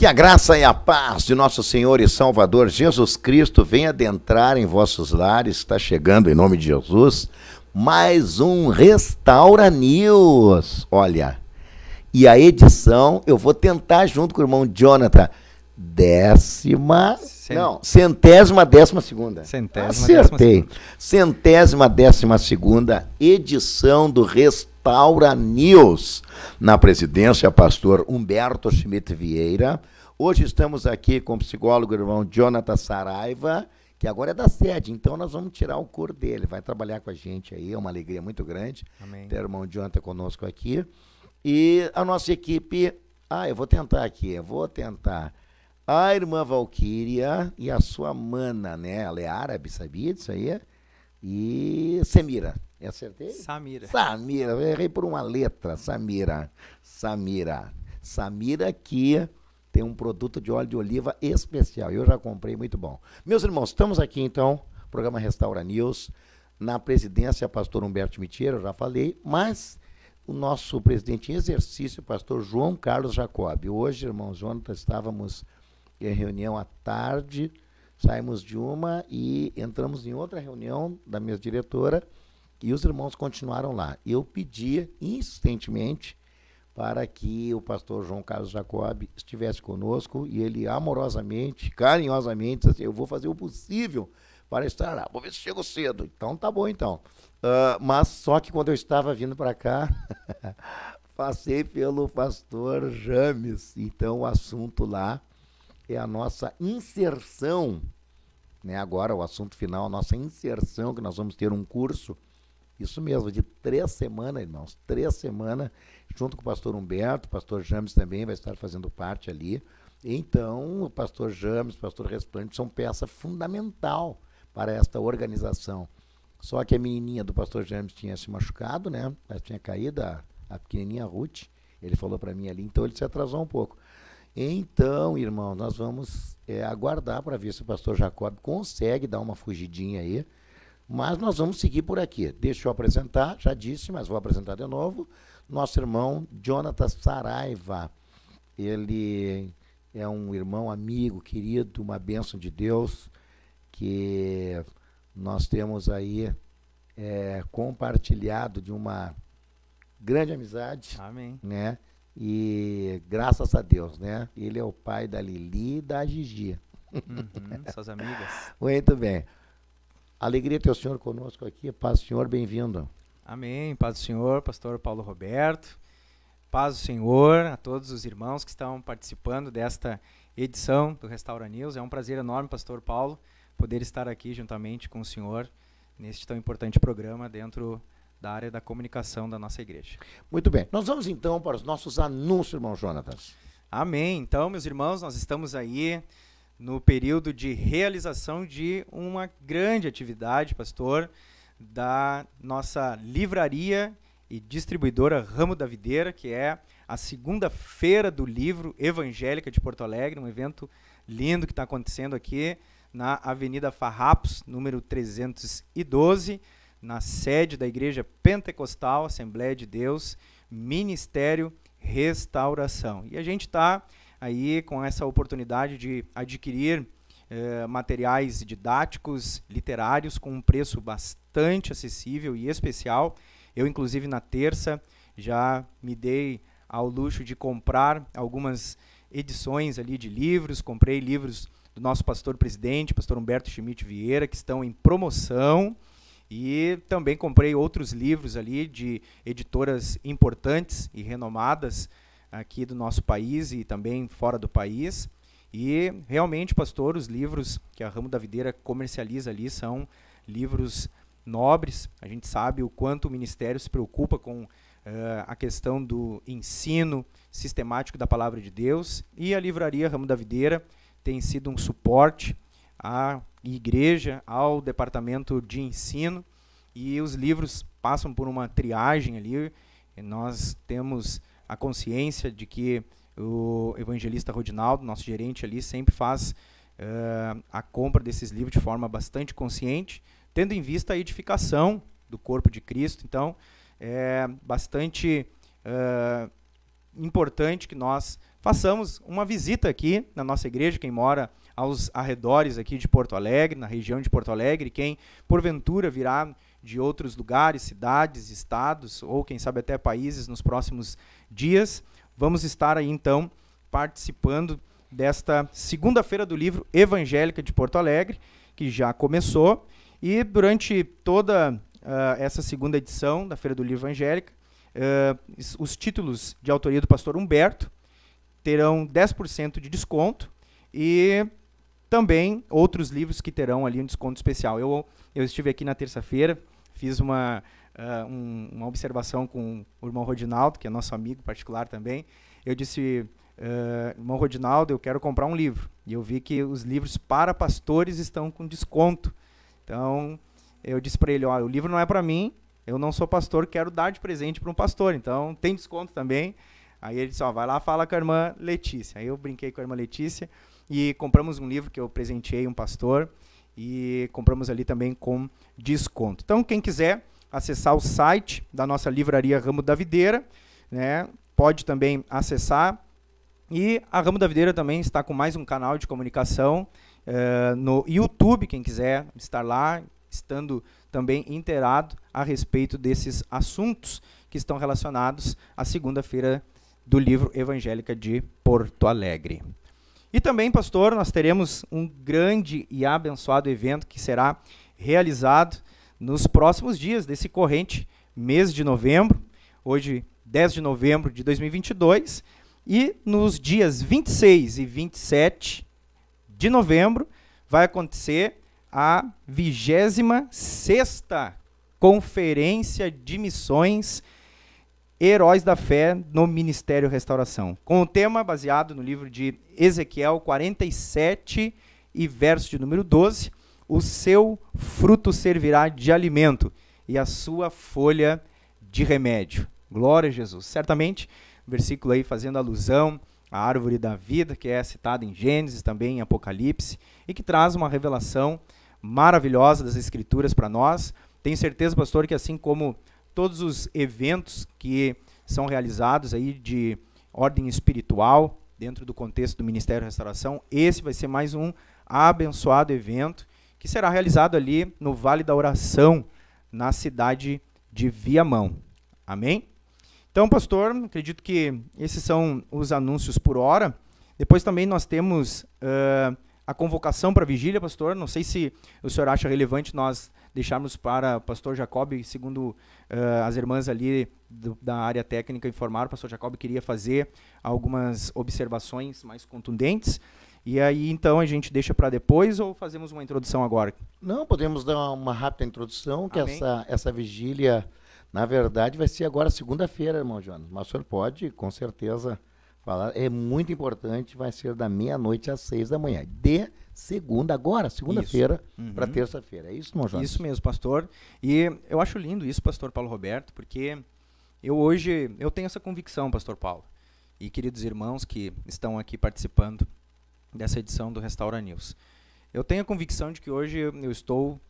Que a graça e a paz de nosso Senhor e Salvador Jesus Cristo venha adentrar em vossos lares. Está chegando em nome de Jesus mais um Restaura News. Olha, e a edição eu vou tentar junto com o irmão Jonathan. Décima. Cent... Não, centésima décima segunda. Centésima Acertei. Décima segunda. Centésima décima segunda edição do Restaura Taura News. Na presidência, pastor Humberto Schmidt Vieira. Hoje estamos aqui com o psicólogo irmão Jonathan Saraiva, que agora é da sede, então nós vamos tirar o cor dele. Vai trabalhar com a gente aí, é uma alegria muito grande Amém. ter o irmão Jonathan conosco aqui. E a nossa equipe. Ah, eu vou tentar aqui, eu vou tentar a irmã Valquíria e a sua mana, né? Ela é árabe, sabia disso aí? E Semira. Acertei? Samira. Samira, eu errei por uma letra. Samira. Samira. Samira que tem um produto de óleo de oliva especial. Eu já comprei, muito bom. Meus irmãos, estamos aqui então, programa Restaura News. Na presidência, pastor Humberto Mitieiro, eu já falei, mas o nosso presidente em exercício, pastor João Carlos Jacob. Hoje, irmão Jonathan, estávamos em reunião à tarde, saímos de uma e entramos em outra reunião da minha diretora e os irmãos continuaram lá. Eu pedia insistentemente para que o pastor João Carlos Jacob estivesse conosco e ele amorosamente, carinhosamente, disse assim, eu vou fazer o possível para estar lá. Vou ver se chego cedo. Então tá bom então. Uh, mas só que quando eu estava vindo para cá, passei pelo pastor James. Então o assunto lá é a nossa inserção, né? Agora o assunto final, a nossa inserção que nós vamos ter um curso isso mesmo, de três semanas, irmãos, três semanas, junto com o pastor Humberto, o pastor James também vai estar fazendo parte ali. Então, o pastor James, o pastor Resplante são peça fundamental para esta organização. Só que a menininha do pastor James tinha se machucado, né? Ela tinha caído, a, a pequenininha Ruth. Ele falou para mim ali, então ele se atrasou um pouco. Então, irmão, nós vamos é, aguardar para ver se o pastor Jacob consegue dar uma fugidinha aí mas nós vamos seguir por aqui. Deixa eu apresentar, já disse, mas vou apresentar de novo. Nosso irmão Jonathan Saraiva. Ele é um irmão amigo, querido, uma bênção de Deus, que nós temos aí é, compartilhado de uma grande amizade. Amém. Né? E graças a Deus, né? Ele é o pai da Lili e da Gigi. Uhum, suas amigas. Muito bem. Alegria ter o senhor conosco aqui. Paz do Senhor, bem-vindo. Amém. Paz do Senhor, pastor Paulo Roberto. Paz do Senhor a todos os irmãos que estão participando desta edição do Restaura News. É um prazer enorme, pastor Paulo, poder estar aqui juntamente com o senhor neste tão importante programa dentro da área da comunicação da nossa igreja. Muito bem. Nós vamos então para os nossos anúncios, irmão Jonatas. Amém. Então, meus irmãos, nós estamos aí no período de realização de uma grande atividade, pastor, da nossa livraria e distribuidora Ramo da Videira, que é a segunda-feira do livro Evangélica de Porto Alegre, um evento lindo que está acontecendo aqui na Avenida Farrapos, número 312, na sede da Igreja Pentecostal, Assembleia de Deus, Ministério Restauração. E a gente está aí com essa oportunidade de adquirir eh, materiais didáticos, literários, com um preço bastante acessível e especial. Eu, inclusive, na terça já me dei ao luxo de comprar algumas edições ali de livros, comprei livros do nosso pastor presidente, pastor Humberto Schmidt Vieira, que estão em promoção. E também comprei outros livros ali de editoras importantes e renomadas aqui do nosso país e também fora do país. E realmente, pastor, os livros que a Ramo da Videira comercializa ali são livros nobres. A gente sabe o quanto o ministério se preocupa com uh, a questão do ensino sistemático da palavra de Deus. E a livraria Ramo da Videira tem sido um suporte à igreja, ao departamento de ensino. E os livros passam por uma triagem ali. nós temos a consciência de que o evangelista Rodinaldo, nosso gerente ali, sempre faz uh, a compra desses livros de forma bastante consciente, tendo em vista a edificação do corpo de Cristo. Então, é bastante uh, importante que nós façamos uma visita aqui na nossa igreja, quem mora aos arredores aqui de Porto Alegre, na região de Porto Alegre, quem porventura virá de outros lugares, cidades, estados ou quem sabe até países nos próximos dias. Vamos estar aí então participando desta segunda-feira do livro Evangélica de Porto Alegre, que já começou. E durante toda uh, essa segunda edição da Feira do Livro Evangélica, uh, os títulos de autoria do pastor Humberto terão 10% de desconto e também outros livros que terão ali um desconto especial. Eu, eu estive aqui na terça-feira, fiz uma, uh, um, uma observação com o irmão Rodinaldo, que é nosso amigo particular também. Eu disse, uh, irmão Rodinaldo, eu quero comprar um livro. E eu vi que os livros para pastores estão com desconto. Então, eu disse para ele, ó, o livro não é para mim, eu não sou pastor, quero dar de presente para um pastor, então tem desconto também. Aí ele disse, vai lá, fala com a irmã Letícia. Aí eu brinquei com a irmã Letícia e compramos um livro que eu presenteei um pastor e compramos ali também com desconto. Então, quem quiser acessar o site da nossa livraria Ramo da Videira, né? Pode também acessar. E a Ramo da Videira também está com mais um canal de comunicação uh, no YouTube, quem quiser estar lá, estando também inteirado a respeito desses assuntos que estão relacionados à segunda-feira do livro Evangélica de Porto Alegre. E também, pastor, nós teremos um grande e abençoado evento que será realizado nos próximos dias desse corrente mês de novembro, hoje 10 de novembro de 2022, e nos dias 26 e 27 de novembro vai acontecer a 26 Conferência de Missões Heróis da Fé no Ministério Restauração, com o tema baseado no livro de Ezequiel 47 e verso de número 12, o seu fruto servirá de alimento e a sua folha de remédio. Glória a Jesus. Certamente, versículo aí fazendo alusão à árvore da vida, que é citada em Gênesis, também em Apocalipse, e que traz uma revelação maravilhosa das Escrituras para nós. Tenho certeza, pastor, que assim como todos os eventos que são realizados aí de ordem espiritual, dentro do contexto do Ministério da Restauração, esse vai ser mais um abençoado evento que será realizado ali no Vale da Oração, na cidade de Viamão. Amém? Então, pastor, acredito que esses são os anúncios por hora. Depois também nós temos uh, a convocação para vigília, pastor. Não sei se o senhor acha relevante nós deixarmos para o pastor Jacob, segundo uh, as irmãs ali do, da área técnica informaram, o pastor Jacob queria fazer algumas observações mais contundentes. E aí, então, a gente deixa para depois ou fazemos uma introdução agora? Não, podemos dar uma rápida introdução, que essa, essa vigília, na verdade, vai ser agora segunda-feira, irmão Jonas. Mas o senhor pode, com certeza, falar. É muito importante, vai ser da meia-noite às seis da manhã. De segunda, agora, segunda-feira uhum. para terça-feira. É isso, irmão Jonas? Isso mesmo, pastor. E eu acho lindo isso, pastor Paulo Roberto, porque eu hoje, eu tenho essa convicção, pastor Paulo, e queridos irmãos que estão aqui participando, dessa edição do Restaura News. Eu tenho a convicção de que hoje eu estou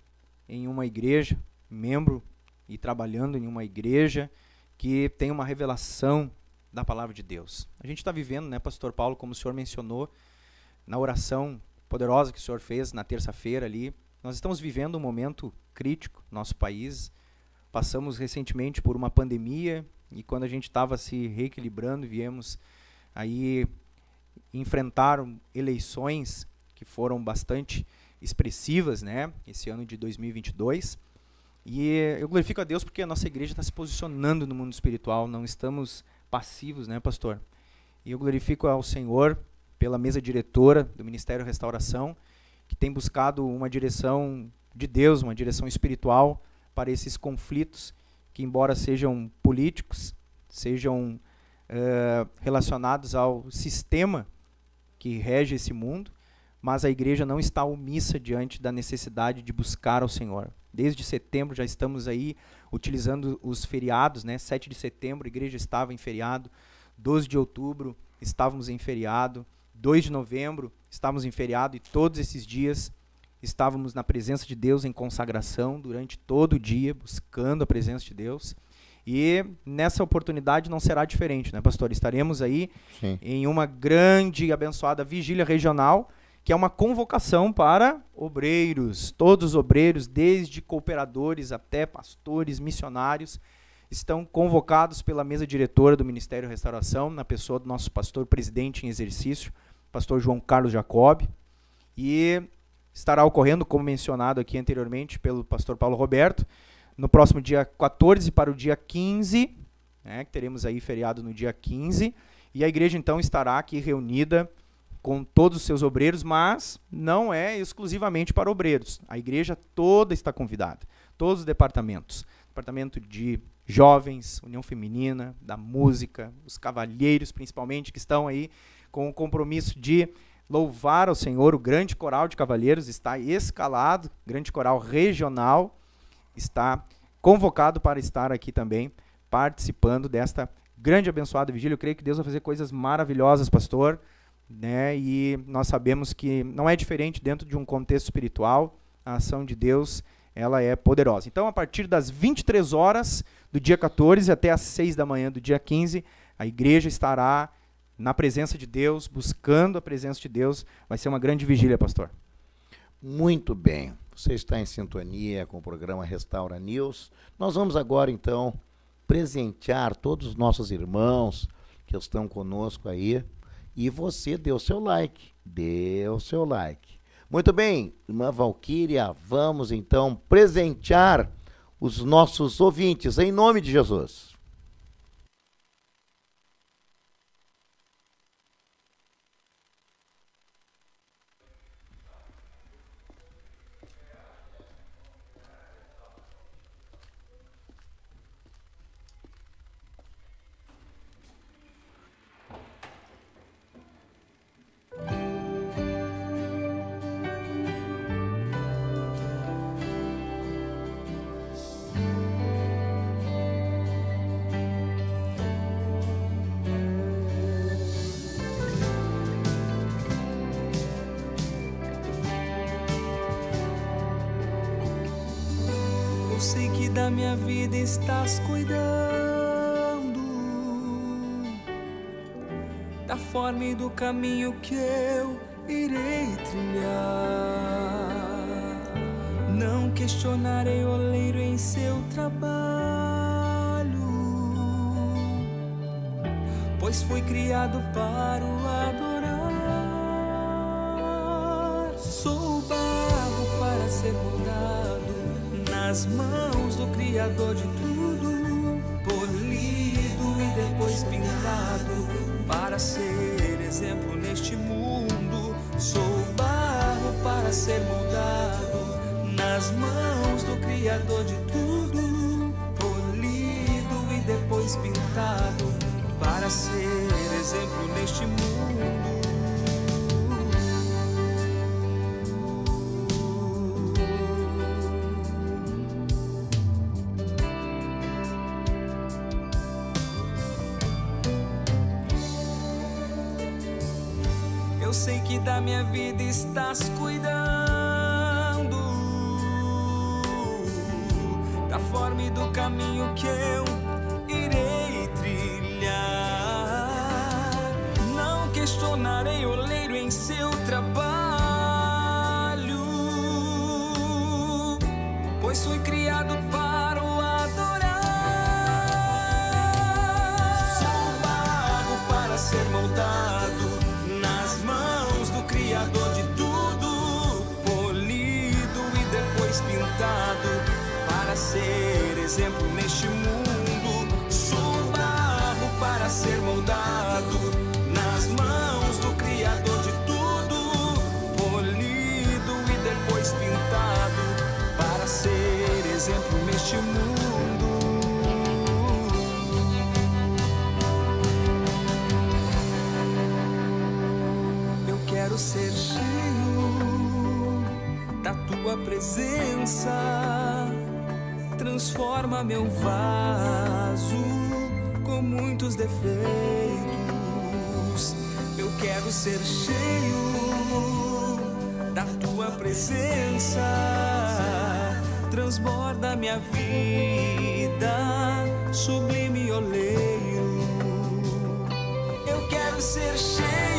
em uma igreja, membro e trabalhando em uma igreja que tem uma revelação da palavra de Deus. A gente está vivendo, né, Pastor Paulo, como o senhor mencionou na oração poderosa que o senhor fez na terça-feira ali, nós estamos vivendo um momento crítico no nosso país. Passamos recentemente por uma pandemia e quando a gente estava se reequilibrando, viemos aí enfrentaram eleições que foram bastante expressivas, né, esse ano de 2022. E eu glorifico a Deus porque a nossa igreja está se posicionando no mundo espiritual, não estamos passivos, né, pastor? E eu glorifico ao Senhor pela mesa diretora do Ministério Restauração, que tem buscado uma direção de Deus, uma direção espiritual para esses conflitos, que, embora sejam políticos, sejam uh, relacionados ao sistema que rege esse mundo, mas a igreja não está omissa diante da necessidade de buscar ao Senhor. Desde setembro já estamos aí utilizando os feriados, né? 7 de setembro a igreja estava em feriado, 12 de outubro estávamos em feriado, 2 de novembro estávamos em feriado e todos esses dias estávamos na presença de Deus em consagração durante todo o dia, buscando a presença de Deus. E nessa oportunidade não será diferente, né, pastor? Estaremos aí Sim. em uma grande e abençoada vigília regional, que é uma convocação para obreiros, todos os obreiros, desde cooperadores até pastores, missionários, estão convocados pela mesa diretora do Ministério da Restauração, na pessoa do nosso pastor presidente em exercício, pastor João Carlos Jacob. E estará ocorrendo, como mencionado aqui anteriormente pelo pastor Paulo Roberto, no próximo dia 14 para o dia 15, né, que teremos aí feriado no dia 15, e a igreja então estará aqui reunida com todos os seus obreiros, mas não é exclusivamente para obreiros. A igreja toda está convidada, todos os departamentos, departamento de jovens, união feminina, da música, os cavalheiros principalmente que estão aí com o compromisso de louvar ao Senhor. O grande coral de cavalheiros está escalado, grande coral regional está convocado para estar aqui também, participando desta grande abençoada vigília. Eu creio que Deus vai fazer coisas maravilhosas, pastor. Né? E nós sabemos que não é diferente dentro de um contexto espiritual, a ação de Deus ela é poderosa. Então, a partir das 23 horas do dia 14 até as 6 da manhã do dia 15, a igreja estará na presença de Deus, buscando a presença de Deus. Vai ser uma grande vigília, pastor. Muito bem. Você está em sintonia com o programa Restaura News. Nós vamos agora, então, presentear todos os nossos irmãos que estão conosco aí. E você deu seu like. Deu seu like. Muito bem, irmã Valquíria, vamos então presentear os nossos ouvintes em nome de Jesus. minha vida estás cuidando, da forma e do caminho que eu irei trilhar. Não questionarei o oleiro em seu trabalho, pois fui criado para o adorar. Sou barro para ser moldado nas mãos do Criador de tudo, polido e depois pintado, para ser exemplo neste mundo. Sou barro para ser moldado nas mãos do Criador de tudo, polido e depois pintado, para ser exemplo neste mundo. sei que da minha vida estás cuidando, da forma e do caminho que eu irei trilhar. Não questionarei o leiro em seu trabalho, pois fui criado presença transforma meu vaso com muitos defeitos. Eu quero ser cheio da tua presença. Transborda minha vida, sublime oleiro. Eu quero ser cheio.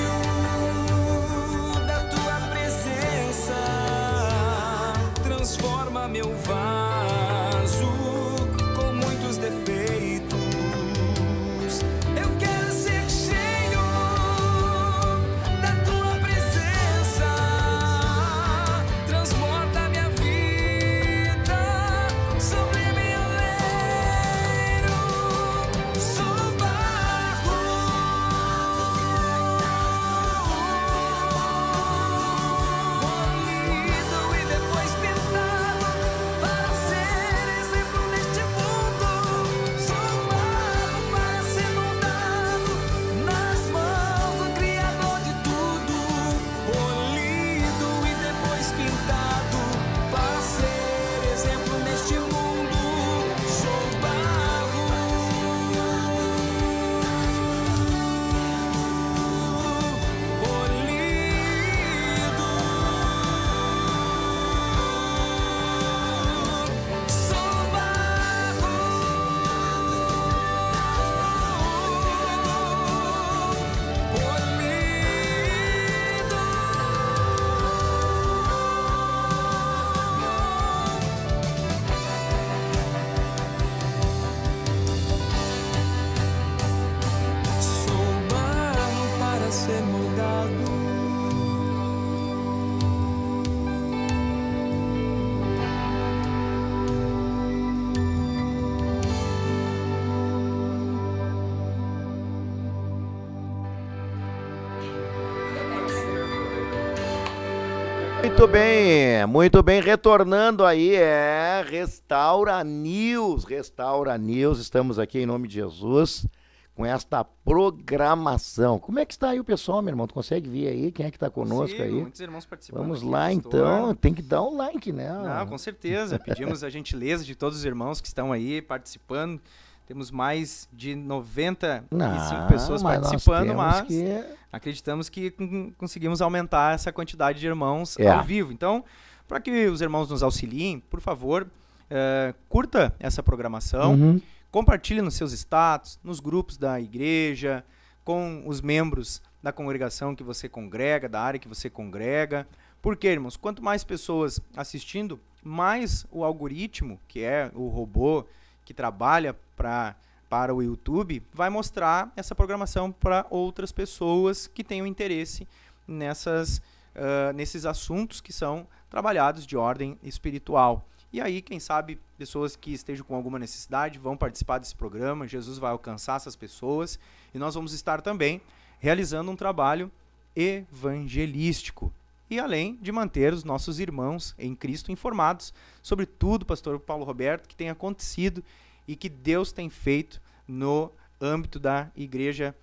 muito bem, retornando aí, é Restaura News, Restaura News, estamos aqui em nome de Jesus com esta programação. Como é que está aí o pessoal, meu irmão? Tu consegue ver aí quem é que está conosco Sim, aí? muitos irmãos participando. Vamos lá então, tem que dar um like, né? Não, com certeza, pedimos a gentileza de todos os irmãos que estão aí participando. Temos mais de 95 Não, ah, pessoas mas participando, mas que... acreditamos que conseguimos aumentar essa quantidade de irmãos é. ao vivo. Então, para que os irmãos nos auxiliem, por favor, eh, curta essa programação, uhum. compartilhe nos seus status, nos grupos da igreja, com os membros da congregação que você congrega, da área que você congrega. Porque, irmãos, quanto mais pessoas assistindo, mais o algoritmo, que é o robô que trabalha para para o YouTube, vai mostrar essa programação para outras pessoas que tenham interesse nessas, uh, nesses assuntos que são trabalhados de ordem espiritual. E aí, quem sabe, pessoas que estejam com alguma necessidade vão participar desse programa, Jesus vai alcançar essas pessoas e nós vamos estar também realizando um trabalho evangelístico. E além de manter os nossos irmãos em Cristo informados sobre tudo, pastor Paulo Roberto, que tem acontecido e que Deus tem feito no âmbito da Igreja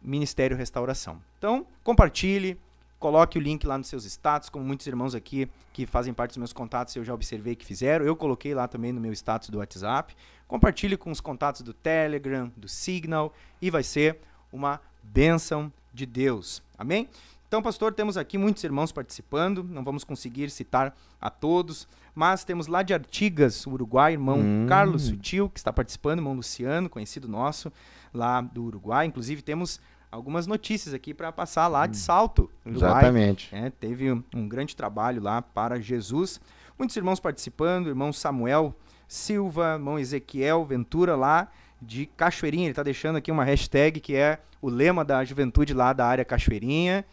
Ministério Restauração. Então, compartilhe, Coloque o link lá nos seus status, como muitos irmãos aqui que fazem parte dos meus contatos, eu já observei que fizeram. Eu coloquei lá também no meu status do WhatsApp. Compartilhe com os contatos do Telegram, do Signal e vai ser uma bênção de Deus. Amém? Então, pastor, temos aqui muitos irmãos participando, não vamos conseguir citar a todos, mas temos lá de Artigas, Uruguai, irmão hum. Carlos Sutil, que está participando, irmão Luciano, conhecido nosso lá do Uruguai. Inclusive, temos algumas notícias aqui para passar lá de hum. salto. Exatamente. É, teve um, um grande trabalho lá para Jesus. Muitos irmãos participando, irmão Samuel Silva, irmão Ezequiel Ventura lá de Cachoeirinha. Ele está deixando aqui uma hashtag que é o lema da juventude lá da área Cachoeirinha.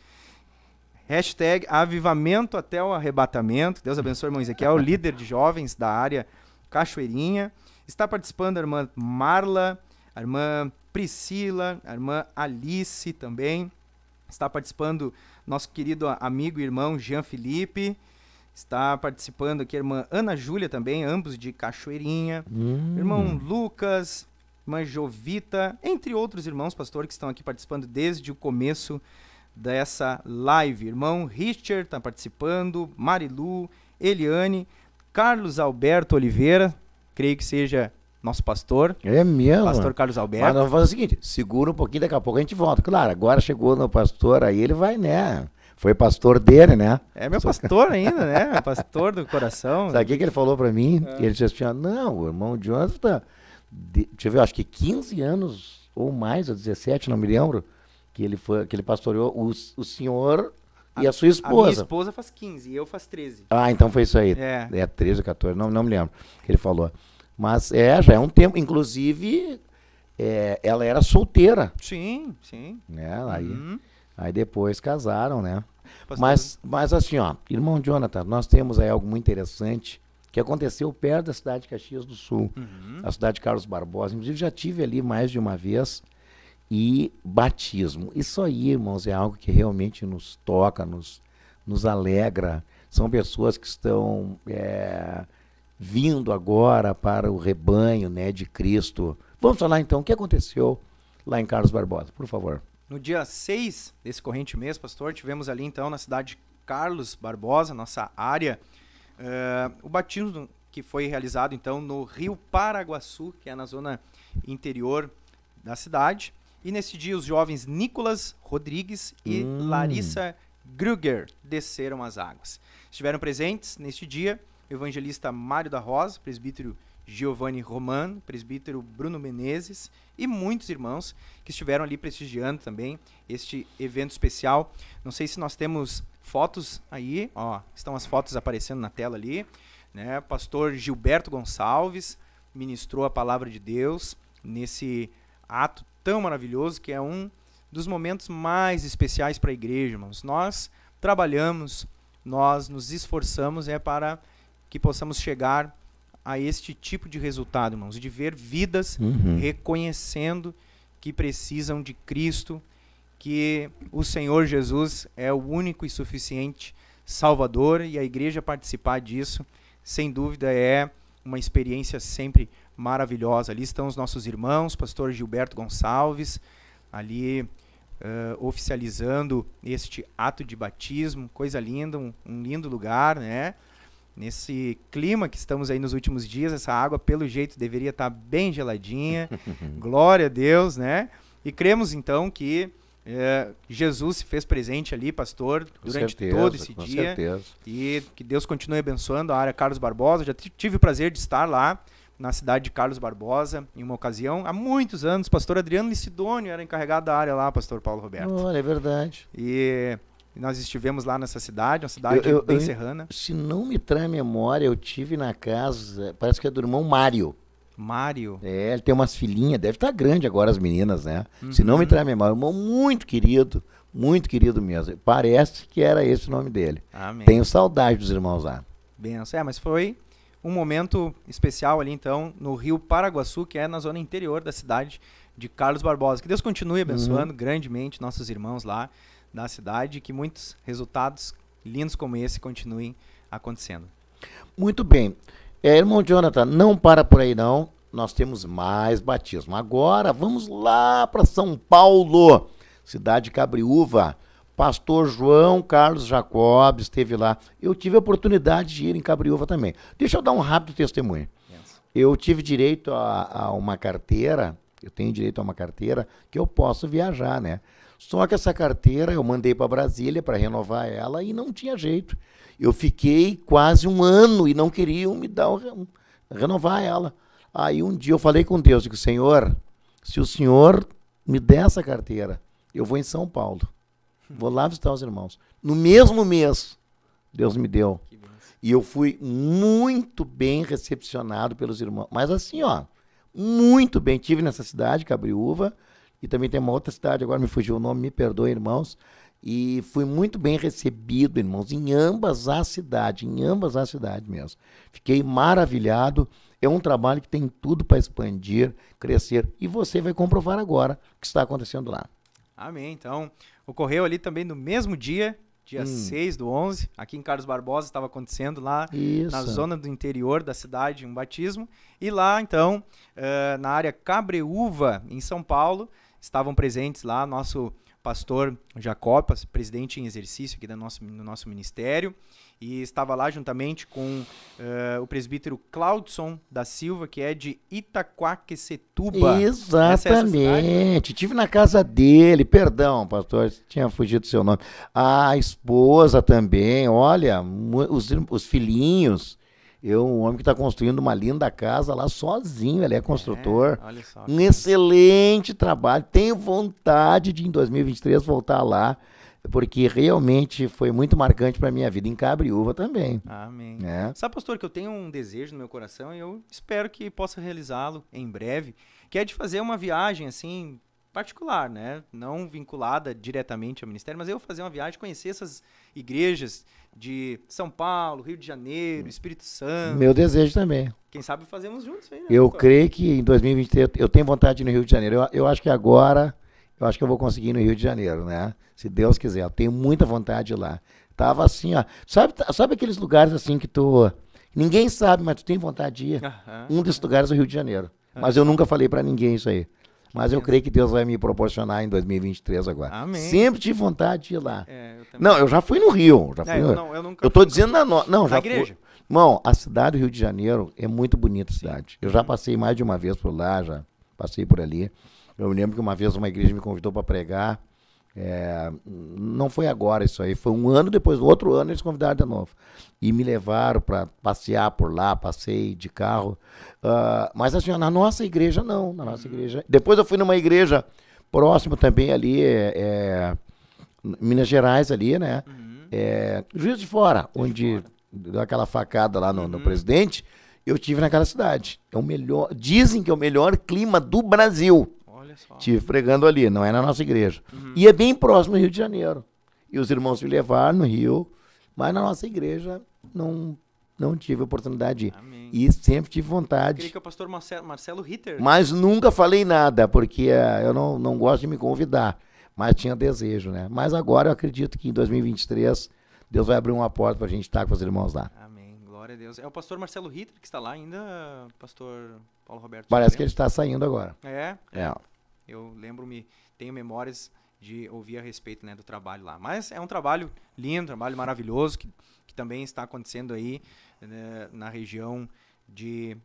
Hashtag avivamento até o arrebatamento. Deus abençoe, irmão Ezequiel, líder de jovens da área Cachoeirinha. Está participando a irmã Marla, a irmã Priscila, a irmã Alice também. Está participando nosso querido amigo e irmão Jean Felipe. Está participando aqui a irmã Ana Júlia também, ambos de Cachoeirinha. Hum. Irmão Lucas, irmã Jovita, entre outros irmãos, pastor, que estão aqui participando desde o começo dessa live. Irmão Richard está participando, Marilu, Eliane, Carlos Alberto Oliveira, creio que seja nosso pastor. É mesmo? Pastor Carlos Alberto. Mas nós vamos fazer o seguinte, segura um pouquinho, daqui a pouco a gente volta. Claro, agora chegou no pastor, aí ele vai, né? Foi pastor dele, né? É meu pastor ainda, né? É pastor do coração. Sabe o que, ele falou para mim? É. Ele disse assim, não, o irmão Jonathan, tá de, deixa eu ver, acho que 15 anos ou mais, ou 17, não me lembro, que ele, foi, que ele pastoreou o, o senhor e a sua esposa. A minha esposa faz 15 e eu faz 13. Ah, então foi isso aí. É, é 13 ou 14, não, não me lembro que ele falou. Mas é, já é um tempo. Inclusive, é, ela era solteira. Sim, sim. Né? Aí, uhum. aí depois casaram, né? Mas, mas assim, ó, irmão Jonathan, nós temos aí algo muito interessante que aconteceu perto da cidade de Caxias do Sul, uhum. a cidade de Carlos Barbosa. Inclusive, já tive ali mais de uma vez. E batismo. Isso aí, irmãos, é algo que realmente nos toca, nos, nos alegra. São pessoas que estão é, vindo agora para o rebanho né, de Cristo. Vamos falar então o que aconteceu lá em Carlos Barbosa, por favor. No dia 6 desse corrente mês, pastor, tivemos ali então na cidade de Carlos Barbosa, nossa área, uh, o batismo que foi realizado então no Rio Paraguaçu, que é na zona interior da cidade. E nesse dia os jovens Nicolas Rodrigues e hum. Larissa Gruger desceram as águas. Estiveram presentes neste dia evangelista Mário da Rosa, presbítero Giovanni Romano, presbítero Bruno Menezes e muitos irmãos que estiveram ali prestigiando também este evento especial. Não sei se nós temos fotos aí, ó, estão as fotos aparecendo na tela ali, né? Pastor Gilberto Gonçalves ministrou a palavra de Deus nesse ato tão maravilhoso que é um dos momentos mais especiais para a igreja, irmãos. Nós trabalhamos, nós nos esforçamos é para que possamos chegar a este tipo de resultado, irmãos, de ver vidas uhum. reconhecendo que precisam de Cristo, que o Senhor Jesus é o único e suficiente Salvador e a igreja participar disso, sem dúvida, é uma experiência sempre maravilhosa. Ali estão os nossos irmãos, pastor Gilberto Gonçalves, ali uh, oficializando este ato de batismo, coisa linda, um, um lindo lugar, né? Nesse clima que estamos aí nos últimos dias, essa água, pelo jeito, deveria estar tá bem geladinha. Glória a Deus, né? E cremos então que é, Jesus se fez presente ali, pastor, durante certeza, todo esse dia. Certeza. E que Deus continue abençoando a área Carlos Barbosa. Já tive o prazer de estar lá na cidade de Carlos Barbosa, em uma ocasião, há muitos anos, pastor Adriano Licidônio era encarregado da área lá, pastor Paulo Roberto. Olha, é verdade. E nós estivemos lá nessa cidade, uma cidade eu, bem eu, serrana. Se não me trai a memória, eu tive na casa, parece que é do irmão Mário. Mário. É, ele tem umas filhinhas, deve estar tá grande agora as meninas, né? Uhum. Se não me uhum. trai a memória, um irmão muito querido, muito querido mesmo. Parece que era esse o nome dele. Amém. Tenho saudade dos irmãos lá. Benção. É, mas foi um momento especial ali então no Rio Paraguaçu, que é na zona interior da cidade de Carlos Barbosa. Que Deus continue abençoando uhum. grandemente nossos irmãos lá da cidade e que muitos resultados lindos como esse continuem acontecendo. Muito bem. É, irmão Jonathan, não para por aí não. Nós temos mais batismo. Agora vamos lá para São Paulo, cidade de Cabriúva. Pastor João Carlos Jacob esteve lá. Eu tive a oportunidade de ir em Cabriúva também. Deixa eu dar um rápido testemunho. Eu tive direito a, a uma carteira, eu tenho direito a uma carteira que eu posso viajar, né? Só que essa carteira eu mandei para Brasília para renovar ela e não tinha jeito. Eu fiquei quase um ano e não queriam me dar o, renovar ela. Aí um dia eu falei com Deus, digo, Senhor, se o Senhor me der essa carteira, eu vou em São Paulo. Vou lá visitar os irmãos. No mesmo mês, Deus me deu. E eu fui muito bem recepcionado pelos irmãos. Mas assim, ó, muito bem. Tive nessa cidade, Cabriúva, e também tem uma outra cidade, agora me fugiu o nome, me perdoem, irmãos. E fui muito bem recebido, irmãos, em ambas as cidades, em ambas as cidades mesmo. Fiquei maravilhado. É um trabalho que tem tudo para expandir, crescer. E você vai comprovar agora o que está acontecendo lá. Amém. Então, ocorreu ali também no mesmo dia, dia hum. 6 do 11, aqui em Carlos Barbosa, estava acontecendo lá Isso. na zona do interior da cidade, um batismo. E lá, então, uh, na área Cabreúva, em São Paulo, estavam presentes lá nosso pastor Jacopas, presidente em exercício aqui do nosso, do nosso ministério, e estava lá juntamente com uh, o presbítero Claudson da Silva, que é de Itaquaquecetuba. Exatamente. É Tive na casa dele, perdão, pastor, tinha fugido do seu nome. A esposa também, olha, os, os filhinhos. Eu, um homem que está construindo uma linda casa lá sozinho, ele é, é construtor. É, só, um excelente trabalho. Tenho vontade de, em 2023, voltar lá, porque realmente foi muito marcante para minha vida, em Cabriúva também. Amém. É. Sabe, pastor, que eu tenho um desejo no meu coração e eu espero que possa realizá-lo em breve, que é de fazer uma viagem, assim, particular, né? Não vinculada diretamente ao ministério, mas eu fazer uma viagem, conhecer essas igrejas de São Paulo, Rio de Janeiro, Espírito Santo. Meu desejo também. Quem sabe fazemos juntos aí, né, Eu doutor? creio que em 2023 eu tenho vontade de ir no Rio de Janeiro. Eu, eu acho que agora, eu acho que eu vou conseguir ir no Rio de Janeiro, né? Se Deus quiser. Eu tenho muita vontade de ir lá. Tava assim, ó. Sabe, tá, sabe aqueles lugares assim que tu. Ninguém sabe, mas tu tem vontade de ir. Um desses lugares é o Rio de Janeiro. Mas eu nunca falei para ninguém isso aí. Mas eu é. creio que Deus vai me proporcionar em 2023 agora. Amém. Sempre tive vontade de ir lá. É, eu não, eu já fui no Rio. Já é, fui é, eu, no... não, eu, nunca eu tô dizendo na, no... não, na já igreja. Fui... Irmão, a cidade do Rio de Janeiro é muito bonita cidade. Eu já passei mais de uma vez por lá, já passei por ali. Eu me lembro que uma vez uma igreja me convidou para pregar. É, não foi agora isso aí, foi um ano depois, no outro ano eles convidaram de novo. E me levaram para passear por lá, passei de carro. Uh, mas assim, na nossa igreja não, na nossa uhum. igreja. Depois eu fui numa igreja próxima também ali, é, é, Minas Gerais ali, né? Uhum. É, Juiz de Fora, Juiz onde fora. deu aquela facada lá no, uhum. no presidente, eu tive naquela cidade. É o melhor, dizem que é o melhor clima do Brasil. Estive pregando ali, não é na nossa igreja. Uhum. E é bem próximo do Rio de Janeiro. E os irmãos me levaram no Rio, mas na nossa igreja não não tive oportunidade. Amém. E sempre tive vontade. Eu queria que é o pastor Marcelo, Marcelo Ritter. Mas nunca falei nada, porque uh, eu não, não gosto de me convidar. Mas tinha desejo, né? Mas agora eu acredito que em 2023 Deus vai abrir uma porta para a gente estar com os irmãos lá. Amém. Glória a Deus. É o pastor Marcelo Ritter que está lá ainda, pastor Paulo Roberto. Parece que ele está saindo agora. É? É. Eu lembro-me, tenho memórias de ouvir a respeito né, do trabalho lá. Mas é um trabalho lindo, um trabalho maravilhoso, que, que também está acontecendo aí né, na região de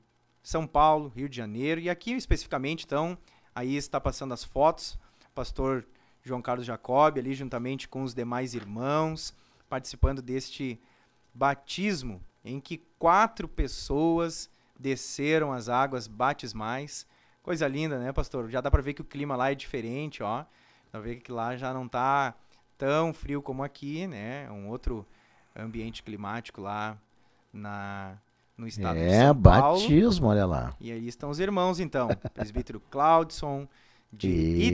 São Paulo, Rio de Janeiro. E aqui especificamente, então, aí está passando as fotos, pastor João Carlos Jacob, ali juntamente com os demais irmãos, participando deste batismo em que quatro pessoas desceram as águas batismais Coisa linda, né, pastor? Já dá para ver que o clima lá é diferente, ó. Dá pra ver que lá já não tá tão frio como aqui, né? Um outro ambiente climático lá na no estado é, de São Paulo. É, batismo, olha lá. E aí estão os irmãos, então. Presbítero Claudson, de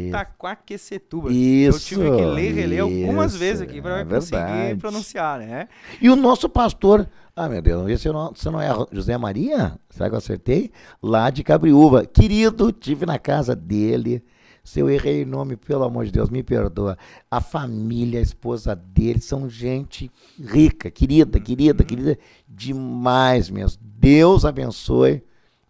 Itaquaquecetuba. Isso. Eu tive que ler reler algumas isso, vezes aqui para é conseguir verdade. pronunciar, né? E o nosso pastor, ah, meu Deus, esse não, você não é José Maria? Será que eu acertei? Lá de Cabriúva. Querido, tive na casa dele. Se eu errei o nome, pelo amor de Deus, me perdoa. A família, a esposa dele, são gente rica, querida, querida, uhum. querida. Demais mesmo. Deus abençoe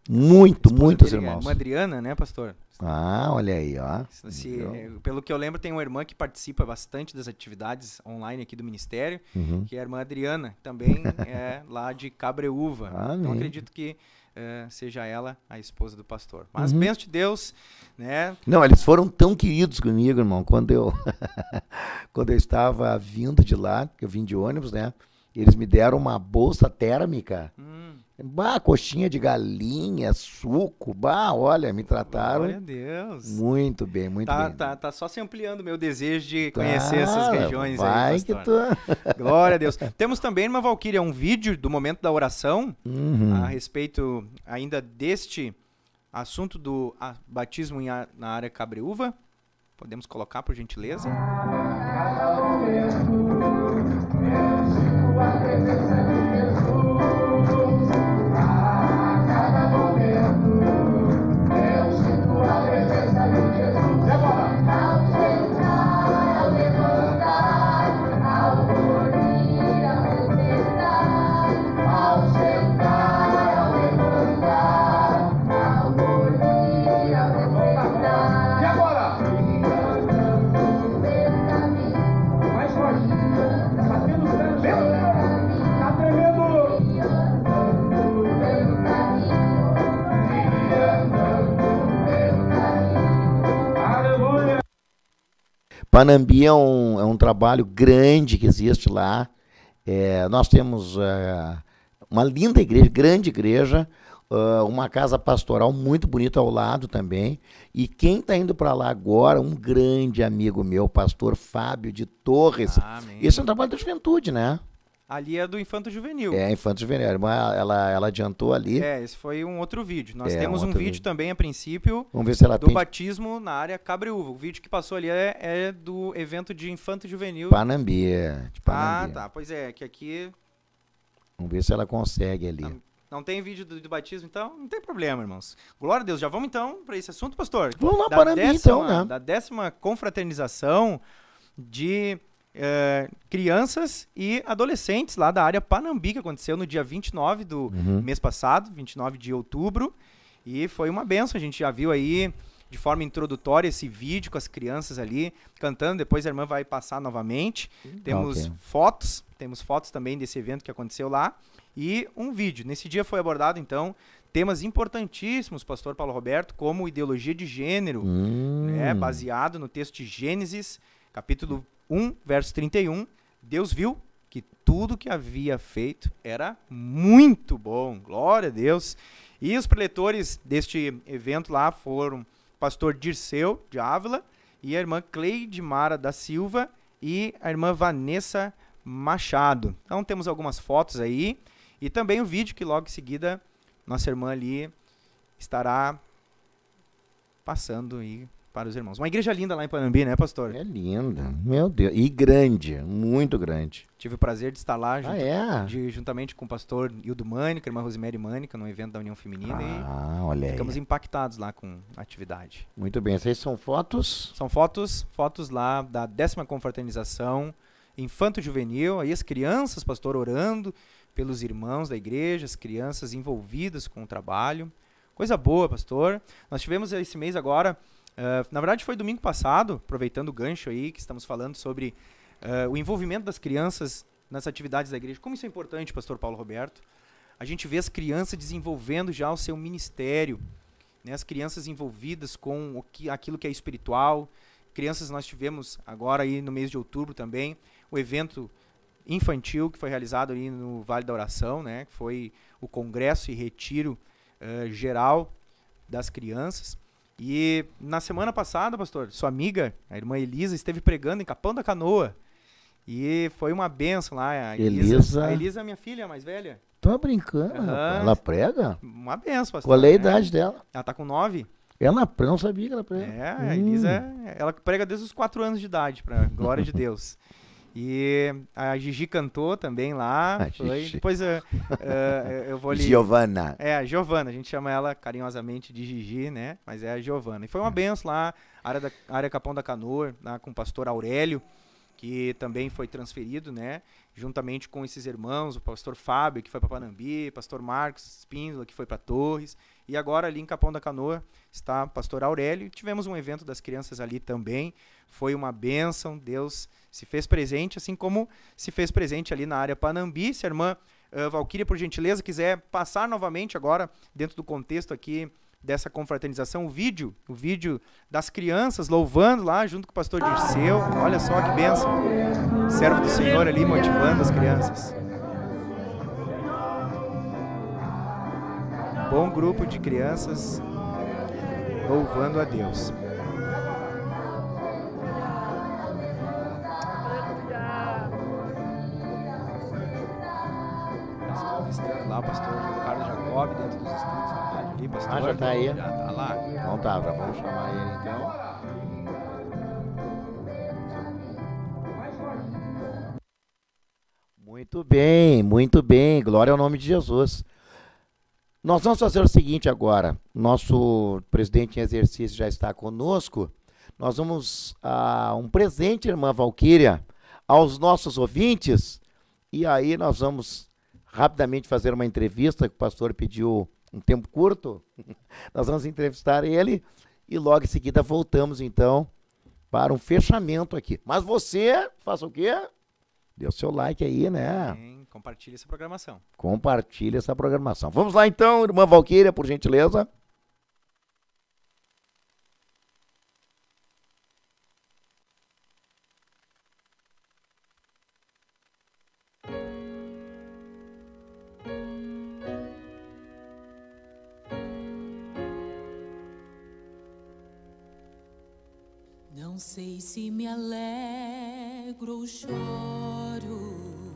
muito, muitos é irmãos. É uma Adriana, né, pastor? É ah, olha aí, ó. Se, é pelo que eu lembro, tem uma irmã que participa bastante das atividades online aqui do Ministério, uhum. que é a irmã Adriana, também é lá de Cabreúva. Ah, então acredito que é, seja ela a esposa do pastor. Mas uhum. benção de Deus, né? Não, eles foram tão queridos comigo, irmão, quando eu quando eu estava vindo de lá, que eu vim de ônibus, né? Eles me deram uma bolsa térmica. Hum Bah, coxinha de galinha, suco, bah, olha, me trataram. Glória a Deus. Muito bem, muito tá, bem. Tá, tá só se ampliando o meu desejo de tá, conhecer essas regiões vai aí. Que tu... Glória a Deus. Temos também, uma Valquíria, um vídeo do momento da oração uhum. a respeito ainda deste assunto do batismo em, na área cabreúva. Podemos colocar, por gentileza? Ah, Panambi é um, é um trabalho grande que existe lá. É, nós temos é, uma linda igreja, grande igreja, uh, uma casa pastoral muito bonita ao lado também. E quem está indo para lá agora, um grande amigo meu, pastor Fábio de Torres. Amém. Esse é um trabalho da juventude, né? Ali é do Infanto Juvenil. É, Infanto Juvenil. A irmã, ela, ela adiantou ali. É, esse foi um outro vídeo. Nós é, temos um, um vídeo, vídeo, também, a princípio, Vamos ver se ela do batismo na área Cabreúva. O vídeo que passou ali é, é do evento de Infanto Juvenil. Panambi, é. Ah, Panambi. Ah, tá. Pois é, que aqui... Vamos ver se ela consegue ali. Não, não tem vídeo do, do, batismo, então? Não tem problema, irmãos. Glória a Deus. Já vamos, então, para esse assunto, pastor? Vamos lá, da Panambi, então, décima, então, né? Da décima confraternização de é, crianças e adolescentes lá da área Panambi, que aconteceu no dia 29 do uhum. mês passado, 29 de outubro. E foi uma benção, a gente já viu aí de forma introdutória esse vídeo com as crianças ali cantando, depois a irmã vai passar novamente. Tá temos okay. fotos, temos fotos também desse evento que aconteceu lá e um vídeo. Nesse dia foi abordado então temas importantíssimos, pastor Paulo Roberto, como ideologia de gênero, hum. né, baseado no texto de Gênesis, capítulo 1, verso 31, Deus viu que tudo que havia feito era muito bom. Glória a Deus. E os preletores deste evento lá foram o pastor Dirceu de Ávila e a irmã Cleide Mara da Silva e a irmã Vanessa Machado. Então temos algumas fotos aí e também o um vídeo que logo em seguida nossa irmã ali estará passando e para os irmãos. Uma igreja linda lá em Panambi, né, pastor? É linda, meu Deus. E grande, muito grande. Tive o prazer de estar lá ah, junto, ah, é? de, juntamente com o pastor Hildo Mânica, irmã Rosemary Mânica, num evento da União Feminina. Ah, olha Ficamos aí. impactados lá com a atividade. Muito bem, essas são fotos? São fotos, fotos lá da décima confraternização infanto-juvenil, aí as crianças, pastor, orando pelos irmãos da igreja, as crianças envolvidas com o trabalho. Coisa boa, pastor. Nós tivemos esse mês agora ah, na verdade, foi domingo passado, aproveitando o gancho aí, que estamos falando sobre uh, o envolvimento das crianças nas atividades da igreja. Como isso é importante, pastor Paulo Roberto? A gente vê as crianças desenvolvendo já o seu ministério, né? as crianças envolvidas com o que, aquilo que é espiritual. Crianças, nós tivemos agora aí no mês de outubro também o evento infantil que foi realizado ali no Vale da Oração, né? que foi o congresso e retiro uh, geral das crianças. E na semana passada, pastor, sua amiga, a irmã Elisa, esteve pregando em Capão da Canoa. E foi uma benção lá. A Elisa. Elisa, a Elisa é minha filha mais velha. Tô brincando, uhum. Ela prega? Uma benção, pastor. Qual é a é. idade dela? Ela tá com nove. Ela não sabia que ela prega. É, a Elisa, hum. É, ela prega desde os quatro anos de idade, pra glória de Deus. E a Gigi cantou também lá. Depois eh, eh, eu, uh, eu vou ali. Giovana. É, a Giovana. A gente chama ela carinhosamente de Gigi, né? Mas é a Giovana. E foi uma hum. benção lá, área, da, área Capão da Canoa, lá com o pastor Aurélio, que também foi transferido, né? Juntamente com esses irmãos, o pastor Fábio, que foi para Panambi, pastor Marcos Espíndola, que foi para Torres. E agora ali em Capão da Canoa está o pastor Aurélio. Tivemos um evento das crianças ali também. Foi uma benção. Deus se fez presente, assim como se fez presente ali na área Panambi. Se a irmã uh, Valquíria, por gentileza, quiser passar novamente agora, dentro do contexto aqui dessa confraternização, o vídeo, o vídeo das crianças louvando lá junto com o pastor Dirceu. Olha só que benção. Servo do Senhor ali motivando as crianças. Bom grupo de crianças louvando a Deus. lá, o pastor Jacob, dentro dos estudos da Rádio ali, pastor. Ah, já tá aí? Já tá lá. Então tá, já vamos chamar ele então. Muito bem, muito bem. Glória ao nome de Jesus. Nós vamos fazer o seguinte agora. Nosso presidente em exercício já está conosco. Nós vamos a uh, um presente, irmã Valquíria, aos nossos ouvintes. E aí nós vamos rapidamente fazer uma entrevista, que o pastor pediu um tempo curto. Nós vamos entrevistar ele e logo em seguida voltamos então para um fechamento aqui. Mas você, faça o quê? Dê o seu like aí, né? Sim, compartilha essa programação. Compartilha essa programação. Vamos lá então, irmã Valquíria, por gentileza. Não sei se me alegro ou choro.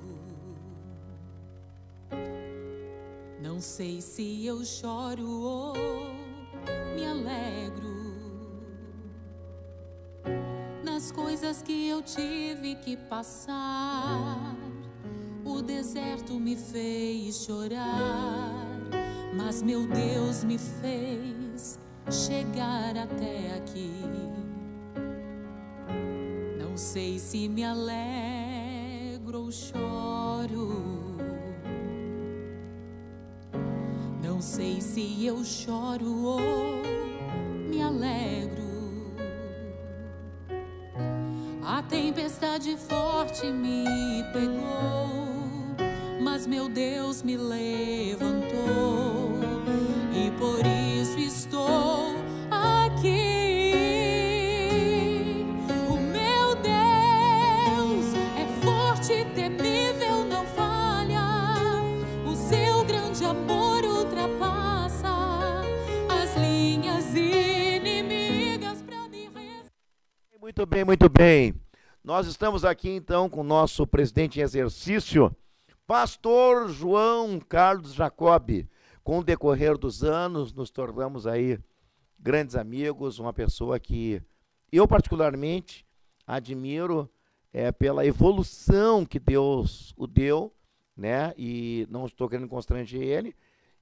Não sei se eu choro ou me alegro nas coisas que eu tive que passar. O deserto me fez chorar, mas meu Deus me fez chegar até aqui. Não sei se me alegro ou choro. Não sei se eu choro ou me alegro. A tempestade forte me pegou, mas meu Deus me levantou. Muito bem, muito bem. Nós estamos aqui então com o nosso presidente em exercício, pastor João Carlos Jacob. Com o decorrer dos anos, nos tornamos aí grandes amigos, uma pessoa que eu particularmente admiro é, pela evolução que Deus o deu, né? E não estou querendo constranger ele.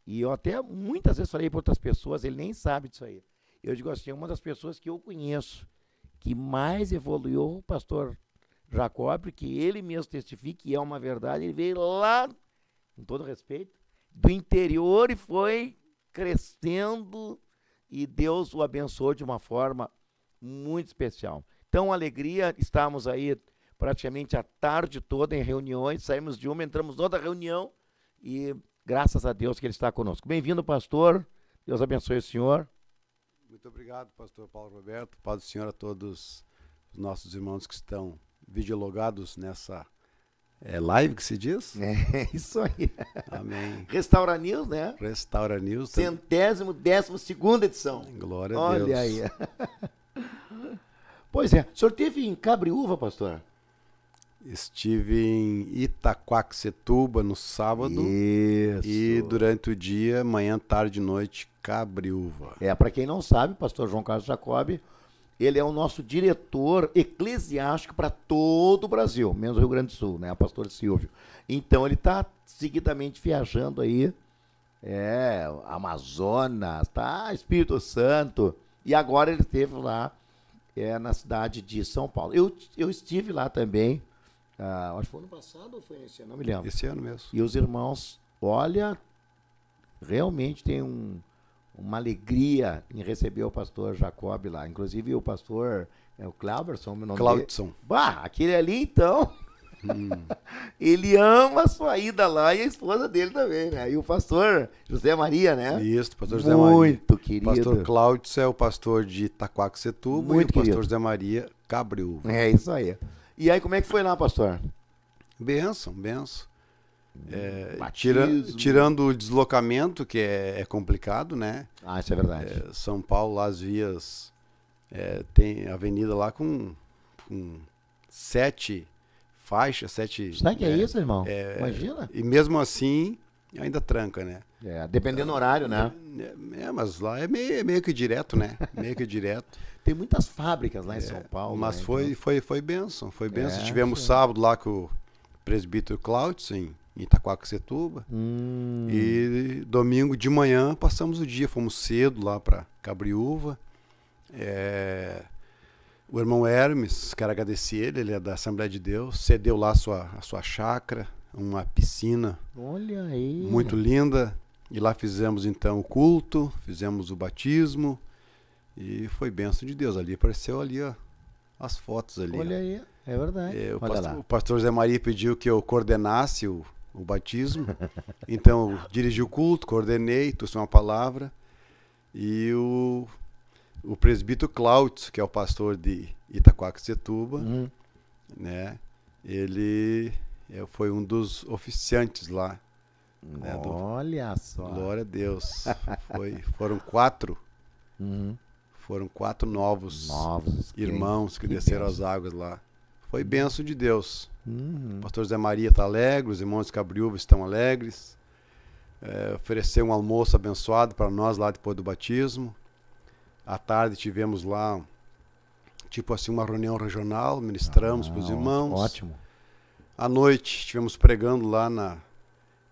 E eu até muitas vezes falei para outras pessoas, ele nem sabe disso aí. Eu digo assim, é uma das pessoas que eu conheço que mais evoluiu o pastor Jacob, que ele mesmo testifica que é uma verdade, ele veio lá, com todo respeito, do interior e foi crescendo e Deus o abençoou de uma forma muito especial. Então, alegria, estamos aí praticamente a tarde toda em reuniões, saímos de uma, entramos outra reunião e graças a Deus que ele está conosco. Bem-vindo, pastor. Deus abençoe o senhor. Muito obrigado, pastor Paulo Roberto. Paz do Senhor a todos os nossos irmãos que estão videologados nessa é live que se diz? É, isso aí. Amém. Restaura News, né? Restaura News. Centésimo, décimo segunda edição. Glória a Deus. Olha aí. Pois é. O senhor esteve em Cabriúva, pastor? Estive em Itaquaquecetuba no sábado. Isso. E durante o dia, manhã, tarde e noite, Cabriúva. É, para quem não sabe, pastor João Carlos Jacob, ele é o nosso diretor eclesiástico para todo o Brasil, menos o Rio Grande do Sul, né? pastor Silvio. Então ele está seguidamente viajando aí, é, Amazonas, tá? Espírito Santo. E agora ele esteve lá é, na cidade de São Paulo. Eu, eu estive lá também, ah, acho que foi ano passado ou foi esse ano, não me lembro. Esse ano mesmo. E os irmãos, olha, realmente tem um, uma alegria em receber o pastor Jacob lá. Inclusive o pastor é o Clauberson, meu nome Bah, aquele ali então. Hum. ele ama a sua ida lá e a esposa dele também, né? E o pastor José Maria, né? Isso, o pastor José Muito Maria. Muito querido. pastor Claudio é o pastor de Itaquaquecetuba Muito e o querido. pastor José Maria Cabril. É isso aí. E aí, como é que foi lá, pastor? Benção, benção. É, tira, tirando o deslocamento, que é, é, complicado, né? Ah, isso é verdade. É, São Paulo, lá as vias. É, tem avenida lá com, com sete faixas, sete. Será que é, é isso, irmão? É, Imagina. E mesmo assim, ainda tranca, né? É, dependendo do horário, né? É, mas lá é meio, meio que direto, né? Meio que direto. tem muitas fábricas lá em São Paulo. Mas né, foi, então... foi, foi benção, foi benção. Tivemos sim. sábado lá com o presbítero sim em Itaquaquecetuba. Hum. E domingo de manhã passamos o dia, fomos cedo lá para Cabriúva. É... O irmão Hermes, quero agradecer ele, ele é da Assembleia de Deus, cedeu lá a sua, a sua chácara, uma piscina. Olha aí. Muito linda. E lá fizemos então o culto, fizemos o batismo e foi bênção de Deus. Ali apareceu ali, ó, as fotos ali. Olha ó. aí, é verdade. É, o, pastor, o pastor José Maria pediu que eu coordenasse o, o batismo. Então, dirigi o culto, coordenei, trouxe uma palavra. E o, o presbítero Cláudio, que é o pastor de Itaquaquecetuba, uhum. né? Ele eh, foi um dos oficiantes lá. Né, do, Olha só. Glória a Deus. Foi, foram quatro. Uhum. Foram quatro novos, novos irmãos que, que desceram as águas lá. Foi benção de Deus. Uhum. O pastor Zé Maria está alegre, os irmãos de Cabriúva estão alegres. É, ofereceu um almoço abençoado para nós lá depois do batismo. À tarde tivemos lá, tipo assim, uma reunião regional, ministramos ah, para os irmãos. Ótimo. À noite tivemos pregando lá na.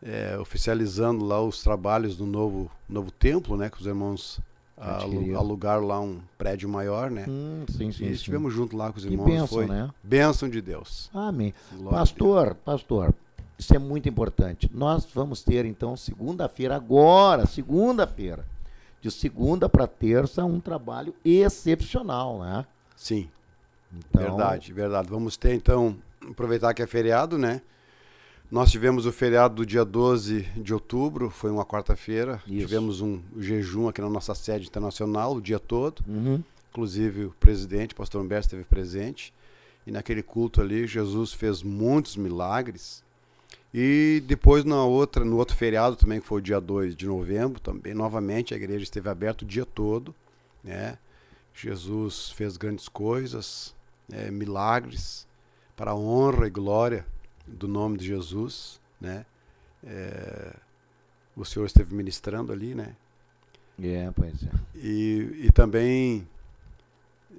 É, oficializando lá os trabalhos do novo, novo templo, né? Que os irmãos Adquiriu. alugar lá um prédio maior, né? Hum, sim, sim. E estivemos junto lá com os irmãos. Que bênção, foi né? bênção de Deus. Amém. Glória pastor, pastor, isso é muito importante. Nós vamos ter, então, segunda-feira, agora, segunda-feira, de segunda para terça, um trabalho excepcional, né? Sim. Então... Verdade, verdade. Vamos ter, então, aproveitar que é feriado, né? Nós tivemos o feriado do dia 12 de outubro, foi uma quarta-feira. Tivemos um jejum aqui na nossa sede internacional o dia todo. Uhum. Inclusive o presidente, o pastor Humberto, esteve presente. E naquele culto ali, Jesus fez muitos milagres. E depois na outra, no outro feriado também, que foi o dia 2 de novembro, também novamente a igreja esteve aberta o dia todo, né? Jesus fez grandes coisas, né? milagres para a honra e glória do nome de Jesus, né? É, o senhor esteve ministrando ali, né? É, pois é. E, e também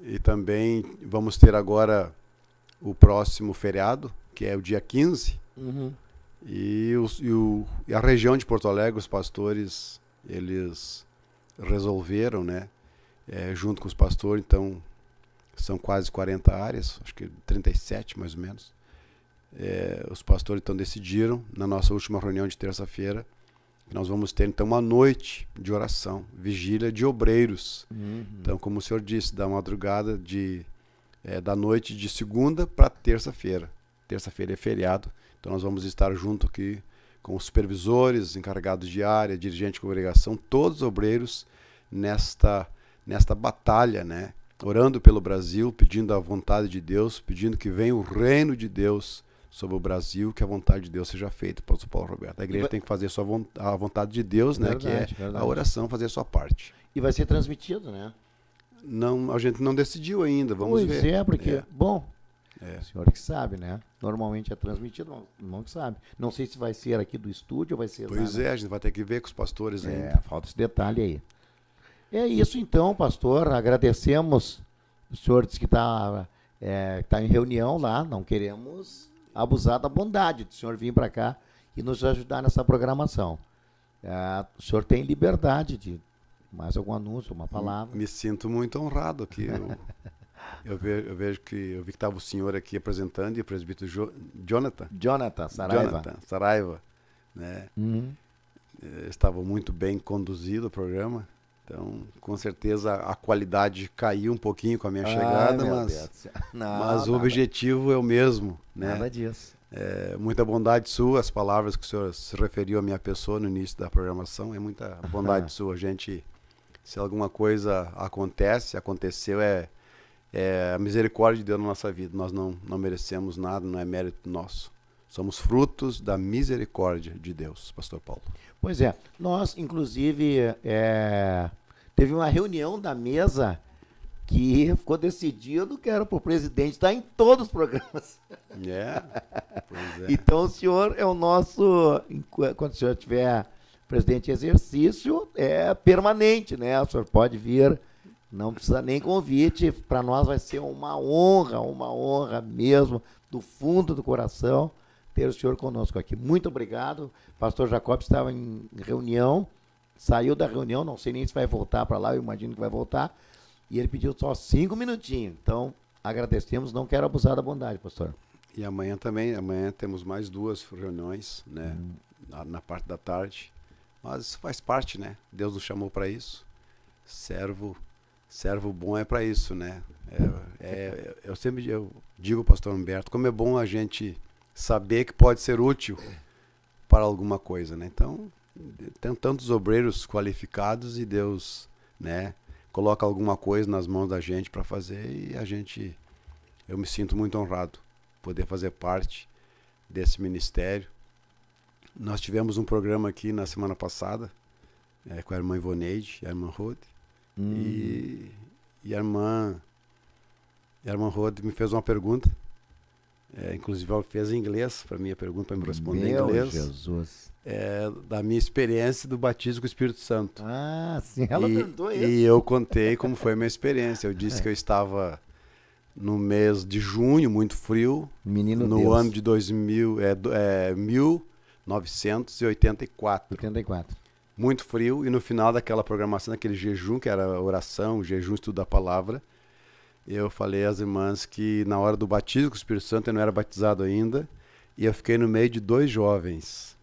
e também vamos ter agora o próximo feriado, que é o dia 15. Uhum. E, e, o, e a região de Porto Alegre, os pastores, eles resolveram, né? É, junto com os pastores, então são quase 40 áreas, acho que 37 mais ou menos. É, os pastores então decidiram, na nossa última reunião de terça-feira, nós vamos ter então uma noite de oração, vigília de obreiros. Uhum. Então, como o senhor disse, da madrugada de, é, da noite de segunda para terça-feira. Terça-feira é feriado, então nós vamos estar junto aqui com os supervisores, encarregados de área, dirigente de congregação, todos os obreiros nesta, nesta batalha, né? Orando pelo Brasil, pedindo a vontade de Deus, pedindo que venha o reino de Deus sobre o Brasil, que a vontade de Deus seja feita, pastor Paulo Roberto. A igreja vai... tem que fazer a vontade de Deus, né, que é verdade. a oração, fazer a sua parte. E vai ser transmitido, né? Não, a gente não decidiu ainda, vamos pois ver. Pois é, porque, é. bom, é. O senhor que sabe, né? Normalmente é transmitido, não, não que sabe. Não sei se vai ser aqui do estúdio ou vai ser. Pois lá, né? é, né? a gente vai ter que ver com os pastores é, ainda. falta esse detalhe aí. É isso então, pastor. Agradecemos. O senhor disse que está é, tá em reunião lá, não queremos abusar da bondade do senhor vir para cá e nos ajudar nessa programação. É, o senhor tem liberdade de mais algum anúncio, uma palavra. Me sinto muito honrado aqui. Eu, eu, vejo, eu vejo, que eu vi que estava o senhor aqui apresentando e o presbítero jo, Jonathan. Jonathan Saraiva. Jonathan Saraiva, né? Uhum. É, estava muito bem conduzido o programa. Então, com certeza a qualidade caiu um pouquinho com a minha Ai, chegada, mas, não, mas o objetivo é o mesmo. Né? Nada disso. É, muita bondade sua, as palavras que o senhor se referiu à minha pessoa no início da programação, é muita bondade sua. A gente, se alguma coisa acontece, aconteceu, é, é a misericórdia de Deus na nossa vida. Nós não, não merecemos nada, não é mérito nosso. Somos frutos da misericórdia de Deus, Pastor Paulo. Pois é. Nós, inclusive, é, teve uma reunião da mesa que ficou decidido que era para o presidente estar em todos os programas. É. é. Então, o senhor é o nosso. Quando o senhor tiver presidente em exercício, é permanente, né? O senhor pode vir, não precisa nem convite. Para nós vai ser uma honra, uma honra mesmo, do fundo do coração ter o senhor conosco aqui. Muito obrigado. Pastor Jacob estava em reunião, saiu da reunião, não sei nem se vai voltar para lá, eu imagino que vai voltar. E ele pediu só cinco minutinhos. Então, agradecemos, não quero abusar da bondade, pastor. E amanhã também, amanhã temos mais duas reuniões, né? Hum. Na, na, parte da tarde. Mas isso faz parte, né? Deus nos chamou para isso. Servo, servo bom é para isso, né? É, é, eu sempre eu digo, pastor Humberto, como é bom a gente saber que pode ser útil para alguma coisa, né? Então, tem tantos obreiros qualificados e Deus, né, coloca alguma coisa nas mãos da gente para fazer e a gente eu me sinto muito honrado poder fazer parte desse ministério. Nós tivemos um programa aqui na semana passada é, com a irmã Ivoneide, a irmã Ruth, hum. e, e a irmã a irmã Ruth me fez uma pergunta é, inclusive, ela fez em inglês para minha pergunta, para me responder Meu em inglês. Jesus. É, da minha experiência do batismo com o Espírito Santo. Ah, sim, ela e, perguntou isso. E eu contei como foi a minha experiência. Eu disse que eu estava no mês de junho, muito frio. Menino No Deus. ano de 2000, é, é, 1984. 84. Muito frio, e no final daquela programação, daquele jejum, que era oração, jejum, estudo da palavra, eu falei às irmãs que na hora do batismo com o Espírito Santo eu não era batizado ainda e eu fiquei no meio de dois jovens,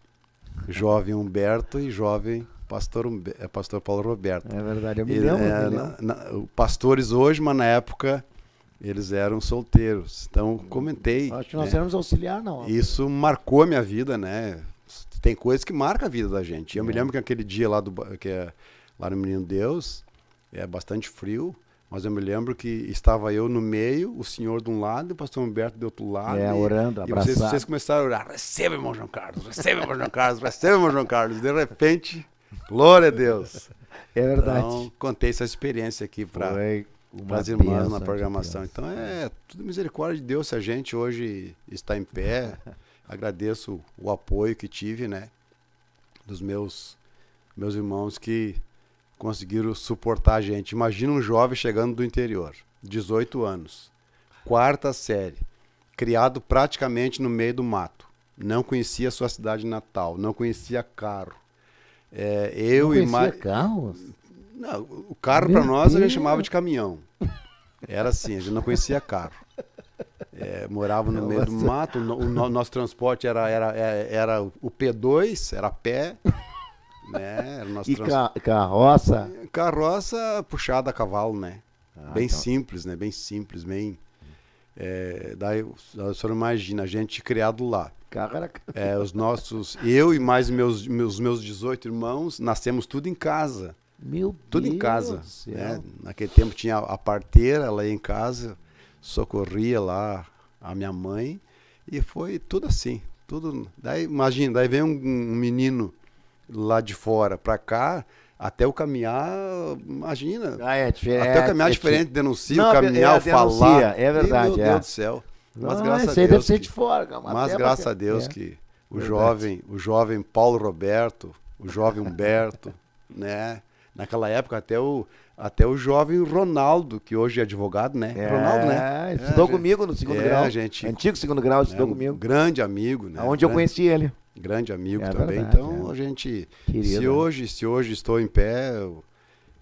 jovem Humberto e jovem pastor, Humberto, eh, pastor Paulo Roberto. É verdade, eu me lembro. é, na, na, pastores hoje, mas na época eles eram solteiros. Então comentei. Acho que nós né? éramos auxiliar, não. Isso marcou a minha vida, né? Tem coisas que marcam a vida da gente. Eu é. me lembro que aquele dia lá do que é, lá no Menino Deus é bastante frio. Mas eu me lembro que estava eu no meio, o senhor de um lado, o pastor Humberto do outro lado. É, e, orando, abraçado. E vocês, vocês, começaram a orar, receba, irmão João Carlos, receba, irmão João Carlos, receba, irmão João Carlos. De repente, glória a Deus. É verdade. Então, contei essa experiência aqui para as irmãs na programação. então, é tudo misericórdia de Deus se a gente hoje está em pé. Agradeço o apoio que tive, né? Dos meus, meus irmãos que conseguiram suportar a gente. Imagina um jovem chegando do interior, 18 anos, quarta série, criado praticamente no meio do mato. Não conhecia sua cidade natal, não conhecia carro. É, eu não e carro? Não, o carro para nós Deus. a gente chamava de caminhão. Era assim, a gente não conhecia carro. É, morava no meio do mato, o, no, o nosso transporte era, era, era, é, era o P2, era pé. Né? e trans... ca carroça? Carroça puxada a cavalo, né? Ah, bem então. simples, né? Bem simples, bem... É, daí o senhor imagina, a gente criado lá. Caraca. É, os nossos, eu e mais meus, meus, meus 18 irmãos, nascemos tudo em casa. Meu tudo Deus em casa. Né? Naquele tempo tinha a parteira lá em casa, socorria lá a minha mãe, e foi tudo assim. Tudo. Daí, imagina, daí vem um, um menino lá de fora para cá, até o caminhar, imagina. Ah, é, é, até o é, caminhar é, é diferente, denuncia, não, o é caminhar, o falar. É verdade. E, meu Deus do céu. Mas não, graças a Deus. Deve ser de fora, cara, mas graças a Deus que o jovem, o jovem Paulo Roberto, o jovem Humberto, né? Naquela época até o até o jovem Ronaldo, que hoje é advogado, né? É, Ronaldo, né? Estudou é, comigo no segundo é, grau. Gente, Antigo segundo grau, estudou é um comigo. Grande amigo, né? Onde grande. eu conheci ele grande amigo é também. Verdade, então é. a gente, Querido. se né? hoje, se hoje estou em pé, eu,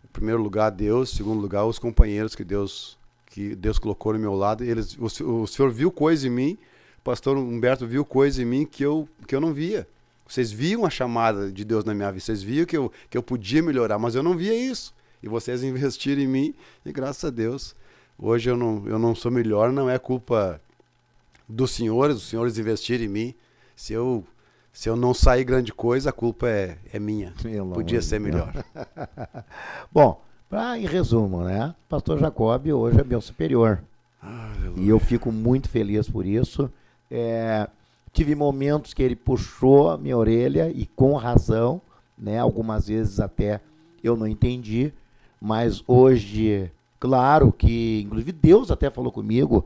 em primeiro lugar Deus, em segundo lugar os companheiros que Deus que Deus colocou no meu lado. Eles, o, o senhor viu coisa em mim, o pastor Humberto viu coisa em mim que eu que eu não via. Vocês viam a chamada de Deus na minha vida, vocês viam que eu que eu podia melhorar, mas eu não via isso. E vocês investiram em mim e graças a Deus hoje eu não eu não sou melhor, não é culpa dos senhores, os senhores investirem em mim. Se eu se eu não sair grande coisa, a culpa é, é minha. Podia ser melhor. Bom, pra, em resumo, né? Pastor Jacob hoje é meu superior. Aleluia. E eu fico muito feliz por isso. É, tive momentos que ele puxou a minha orelha e com razão, né? Algumas vezes até eu não entendi, mas hoje, claro que, inclusive Deus até falou comigo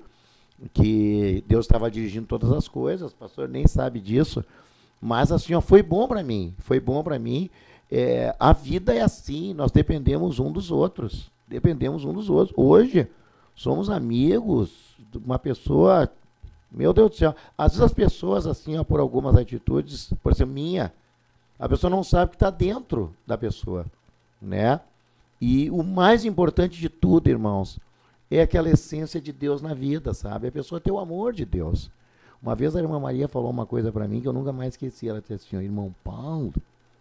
que Deus estava dirigindo todas as coisas. O pastor nem sabe disso mas assim, ó, foi bom para mim, foi bom para mim. É, a vida é assim, nós dependemos um dos outros, dependemos um dos outros. Hoje somos amigos, uma pessoa, meu Deus do céu, às vezes as pessoas assim, ó, por algumas atitudes, por exemplo, minha, a pessoa não sabe que está dentro da pessoa, né? E o mais importante de tudo, irmãos, é aquela essência de Deus na vida, sabe? A pessoa tem o amor de Deus. Uma vez a irmã Maria falou uma coisa para mim que eu nunca mais esqueci. Ela disse assim, irmão Paulo,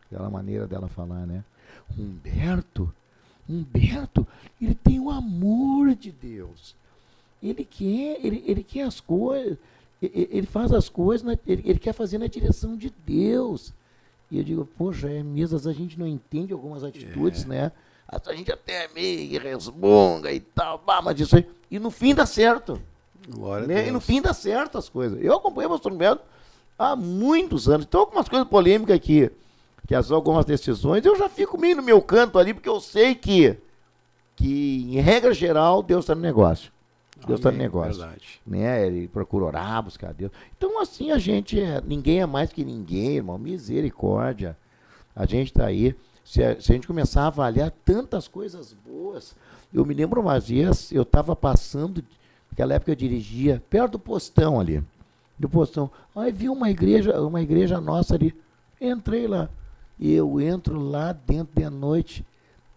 aquela maneira dela falar, né? Humberto, Humberto, ele tem o amor de Deus. Ele quer, ele, ele quer as coisas, ele, ele faz as coisas, na, ele, ele quer fazer na direção de Deus. E eu digo, poxa, é mesmo, a gente não entende algumas atitudes, é. né? A gente até é meio resmunga e tal, mas isso aí. E no fim dá certo. Glória né? E no fim dá certo as coisas. Eu acompanhei o Bolsonaro há muitos anos. Então, algumas coisas polêmicas aqui, que as algumas decisões, eu já fico meio no meu canto ali, porque eu sei que, que em regra geral, Deus está no negócio. Deus está no negócio. Verdade. Né? Ele procura orar, buscar Deus. Então, assim, a gente é. Ninguém é mais que ninguém, irmão. Misericórdia. A gente está aí. Se a, se a, gente começar a avaliar tantas coisas boas. Eu me lembro uma vez, eu estava passando Naquela época eu dirigia perto do postão ali. Do postão. Aí vi uma igreja, uma igreja nossa ali. Entrei lá. E eu entro lá dentro de noite.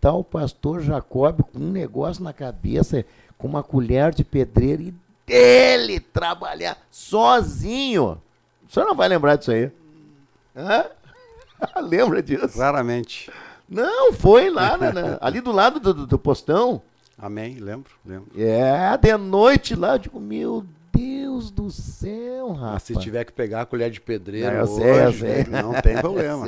tal o pastor Jacob com um negócio na cabeça, com uma colher de pedreiro e dele trabalhar sozinho. O senhor não vai lembrar disso aí? Hã? Lembra disso? claramente Não, foi lá, ali do lado do, do postão. Amém, lembro, lembro. É, de noite lá, eu digo, meu Deus do céu, rapaz. se tiver que pegar a colher de pedreiro não, hoje, sei, sei. Né, não tem problema.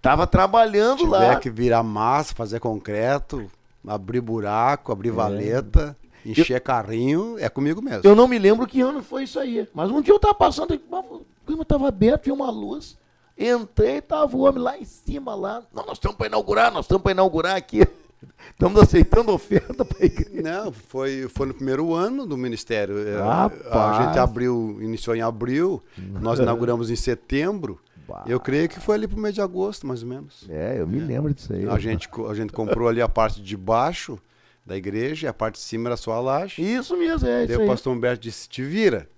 Tava trabalhando se tiver lá. Tiver que virar massa, fazer concreto, abrir buraco, abrir é. valeta, encher eu, carrinho, é comigo mesmo. Eu não me lembro que ano foi isso aí, mas um dia eu tava passando, o clima tava aberto, tinha uma luz, entrei, tava o homem lá em cima, lá, não, nós estamos para inaugurar, nós estamos para inaugurar aqui. Estamos aceitando oferta para a igreja. Não, foi, foi no primeiro ano do ministério. Rapaz. É, a gente abriu, iniciou em abril, nós inauguramos em setembro. Bah. Eu creio que foi ali pro mês de agosto, mais ou menos. É, eu me lembro disso aí. A gente, a gente comprou ali a parte de baixo da igreja, a parte de cima era só a laje. Isso mesmo, é. Daí o pastor Humberto disse: te vira.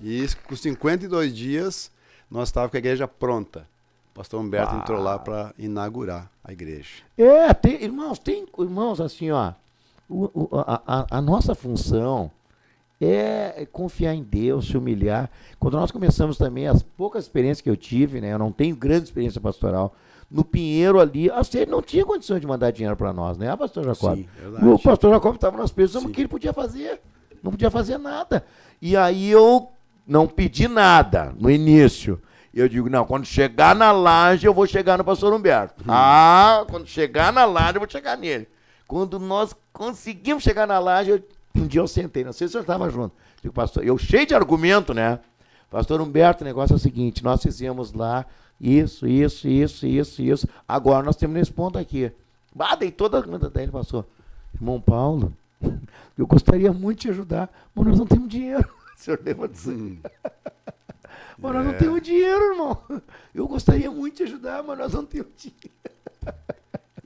E isso, com 52 dias, nós estávamos com a igreja pronta pastor Humberto ah. entrou lá para inaugurar a igreja. É, tem, irmãos, tem irmãos assim, ó. O, o, a, a, nossa função é confiar em Deus, se humilhar. Quando nós começamos também, as poucas experiências que eu tive, né? Eu não tenho grande experiência pastoral. No Pinheiro ali, a ah, ele não tinha condição de mandar dinheiro para nós, né, ah, pastor Jacob? Sim, verdade. O pastor Jacob estava nas pessoas, o que ele podia fazer? Não podia fazer nada. E aí eu não pedi nada no início. Eu digo, não, quando chegar na laje, eu vou chegar no pastor Humberto. Hum. Ah, quando chegar na laje, eu vou chegar nele. Quando nós conseguimos chegar na laje, eu, um dia eu sentei, não sei se senhor estava junto. Digo, pastor, eu cheio de argumento, né? Pastor Humberto, o negócio é o seguinte: nós fizemos lá isso, isso, isso, isso, isso. Agora nós temos nesse ponto aqui. Ah, dei toda a conta dele, pastor. Irmão Paulo, eu gostaria muito de te ajudar, mas nós não temos dinheiro. O senhor lembra disso? Hum. Mano, nós é... não temos dinheiro, irmão. Eu gostaria muito de ajudar, mas nós não temos dinheiro.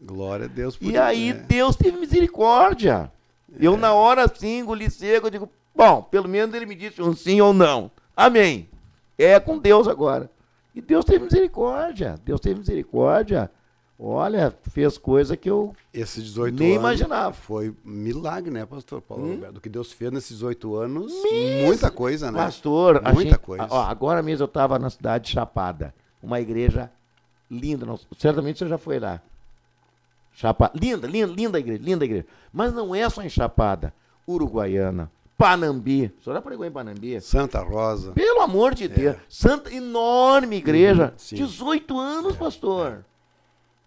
Glória a Deus por E isso, aí né? Deus teve misericórdia. É. Eu, na hora, assim, engoli seco, eu digo, bom, pelo menos ele me disse um sim ou não. Amém. É com Deus agora. E Deus teve misericórdia. Deus teve misericórdia. Olha, fez coisa que eu 18 nem anos imaginava. Foi milagre, né, pastor Paulo hum? Roberto? O que Deus fez nesses oito anos, Mesmo? muita coisa, né? Pastor, muita gente, coisa. Ó, agora mesmo eu estava na cidade de Chapada, uma igreja linda. Não, certamente você já foi lá. Chapada, linda, linda, linda igreja, linda igreja. Mas não é só em Chapada, Uruguaiana, Panambi. O senhor já pregou em Panambi? Santa Rosa. Pelo amor de é. Deus. É. Santa, enorme igreja. Uhum, sim, 18 anos, é. pastor. É.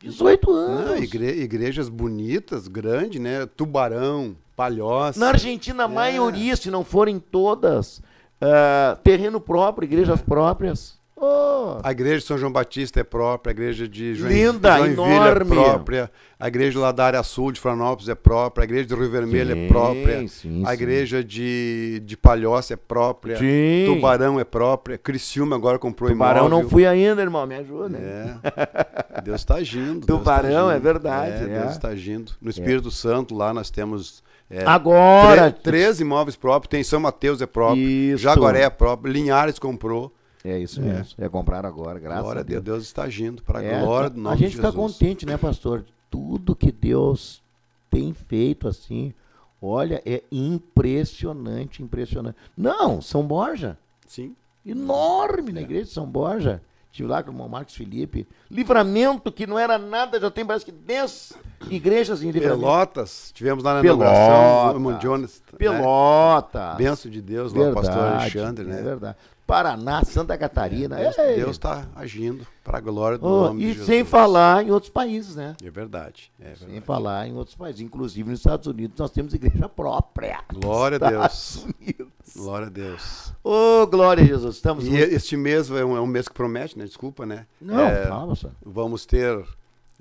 18 ah, anos. Ah, igre igrejas bonitas, grandes, né? Tubarão, Palhoça. Na Argentina, a é. maioria, se não forem todas, uh, terreno próprio, igrejas próprias. Oh. A igreja de São João Batista é própria, a igreja de Joinville, Linda, é Joinville enorme. é própria, a igreja lá da área sul de Franópolis é própria, a igreja de Rio Vermelho é sim, é própria, sim, a igreja sim. de, de Palhoça é própria, Tubarão é própria, Criciúma agora comprou Tubarão imóvel. Tubarão não fui ainda, irmão, me ajuda. É. Deus está agindo. Tá Tubarão, tá é verdade. É, é. Deus está agindo. No é. Espírito Santo, lá nós temos... É, Agora! Três, três imóveis próprios, tem São Mateus é próprio, Isso. Jaguaré é próprio, Linhares comprou. É isso é. mesmo. É, comprar agora, graças glória a Deus. Deus está agindo para a é, glória tá- do nosso A gente está contente, né, pastor? Tudo que Deus tem feito assim, olha, é impressionante, impressionante. Não, São Borja. Sim. Enorme é. na igreja de São Borja. Estive lá com o irmão Marcos Felipe. Livramento, que não era nada, já tem parece que 10 igrejas em Livramento. Pelotas, tivemos lá na Pelota. inauguração. Irmão Jones, Pelota. Né? Benção de Deus, verdade, lá, o pastor Alexandre, é né? É verdade. Paraná, Santa Catarina. É, é Deus está agindo para a glória do oh, nome de Jesus. E sem falar em outros países, né? É verdade, é verdade, Sem falar em outros países. Inclusive nos Estados Unidos nós temos igreja própria. Glória a Deus. Unidos. Glória a Deus. Ô, oh, glória a Jesus. Estamos e muito... este mês é um, é um, mês que promete, né? Desculpa, né? Não, é, fala, senhor. Vamos ter...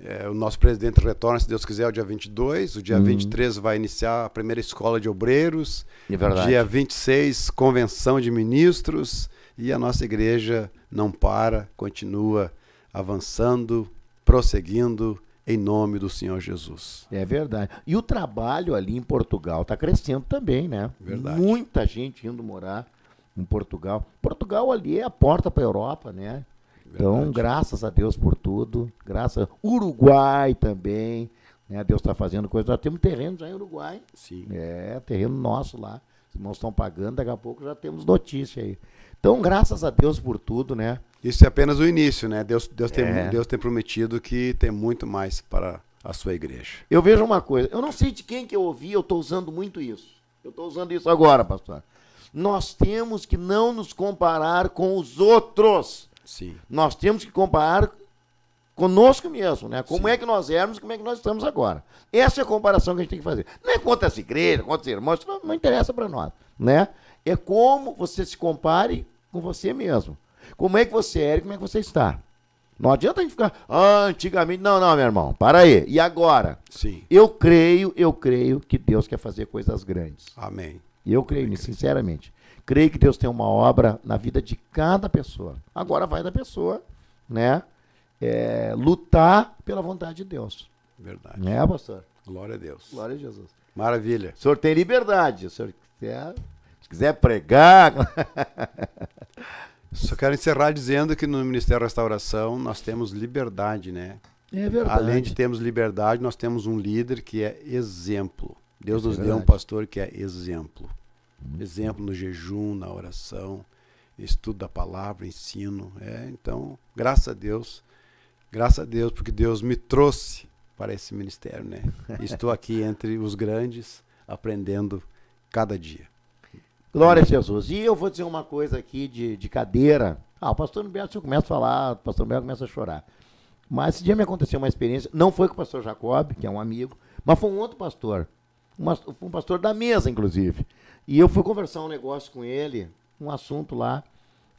É, o nosso presidente retorna, se Deus quiser, o dia 22. O dia uhum. 23 vai iniciar a primeira escola de obreiros. É verdade. Dia 26, convenção de ministros. E a nossa igreja não para, continua avançando, prosseguindo em nome do Senhor Jesus. É verdade. E o trabalho ali em Portugal está crescendo também, né? Verdade. Muita gente indo morar em Portugal. Portugal ali é a porta para a Europa, né? Então, verdade. Então, graças a Deus por tudo. Graças. Uruguai também. Né? Deus está fazendo coisa. Nós temos terreno já em Uruguai. Sim. É, terreno nosso lá. Os irmãos estão pagando, daqui a pouco já temos notícia aí. Então, graças a Deus por tudo, né? Isso é apenas o início, né? Deus, Deus, tem, é. Deus tem prometido que tem muito mais para a sua igreja. Eu vejo uma coisa, eu não sei de quem que eu ouvi, eu estou usando muito isso. Eu estou usando isso agora, pastor. Nós temos que não nos comparar com os outros. Sim. Nós temos que comparar conosco mesmo, né? Como Sim. é que nós éramos como é que nós estamos agora. Essa é a comparação que a gente tem que fazer. Não é contra essa igreja, contra os irmãos, isso não, não interessa para nós, né? É como você se compare com você mesmo. Como é que você é e como é que você está? Não adianta a gente ficar, ah, antigamente. Não, não, meu irmão, para aí. E agora? Sim. Eu creio, eu creio que Deus quer fazer coisas grandes. Amém. E eu creio nisso, sinceramente. Creio que Deus tem uma obra na vida de cada pessoa. Agora vai da pessoa, né? É, lutar pela vontade de Deus. Verdade. Né, pastor? Glória a Deus. Glória a Jesus. Maravilha. O senhor tem liberdade. O senhor quer quiser pregar. Só quero encerrar dizendo que no Ministério da Restauração nós temos liberdade, né? É verdade. Além de termos liberdade, nós temos um líder que é exemplo. Deus é nos deu um pastor que é exemplo. Hum. Exemplo no jejum, na oração, estudo da palavra, ensino. É, então, graças a Deus, graças a Deus, porque Deus me trouxe para esse ministério, né? Estou aqui entre os grandes, aprendendo cada dia. Glória a Jesus. E eu vou dizer uma coisa aqui de, de cadeira. Ah, o pastor Humberto, eu começo a falar, o pastor Humberto começa a chorar. Mas esse dia me aconteceu uma experiência, não foi com o pastor Jacob, que é um amigo, mas foi um outro pastor. Uma, um pastor da mesa, inclusive. E eu fui conversar um negócio com ele, um assunto lá.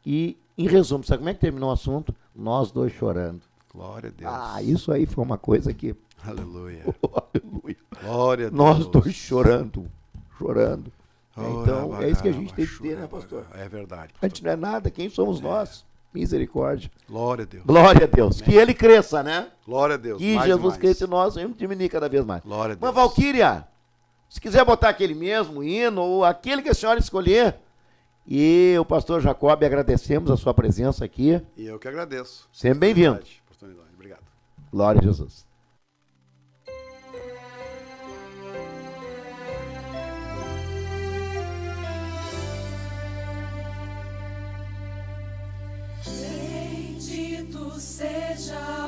E, em resumo, sabe como é que terminou o assunto? Nós dois chorando. Glória a Deus. Ah, isso aí foi uma coisa que. Aleluia. Aleluia. Glória a Deus. Nós dois chorando, chorando. Então, é isso que a gente tem que ter, né, pastor? É verdade. Pastor. A gente não é nada, quem somos é. nós? Misericórdia. Glória a Deus. Glória a Deus. Amém. Que ele cresça, né? Glória a Deus. Que mais Jesus cresça em nós e diminui cada vez mais. Glória a Deus. Mas, Valquíria, se quiser botar aquele mesmo hino ou aquele que a senhora escolher, e o pastor Jacob, agradecemos a sua presença aqui. E eu que agradeço. Sempre bem-vindo. Obrigado. Glória a Jesus. treasure.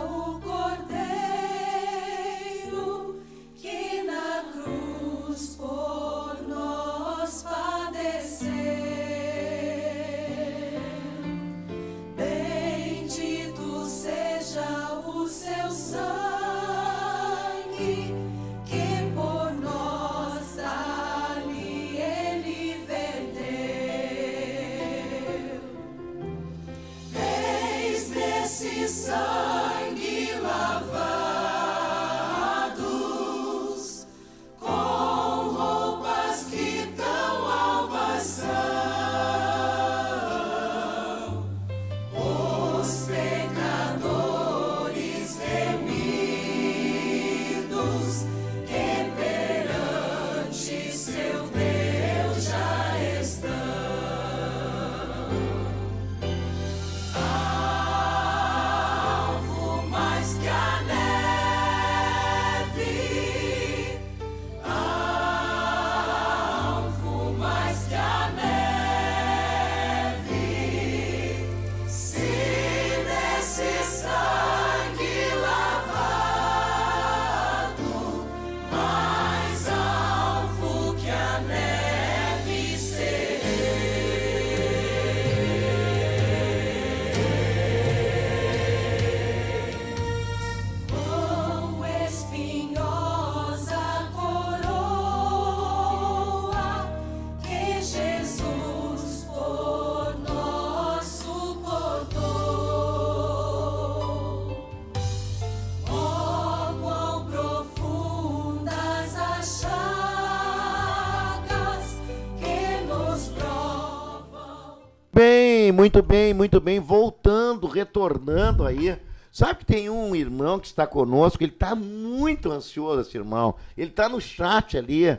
Muito bem, muito bem. Voltando, retornando aí. Sabe que tem um irmão que está conosco, ele está muito ansioso, esse irmão. Ele está no chat ali.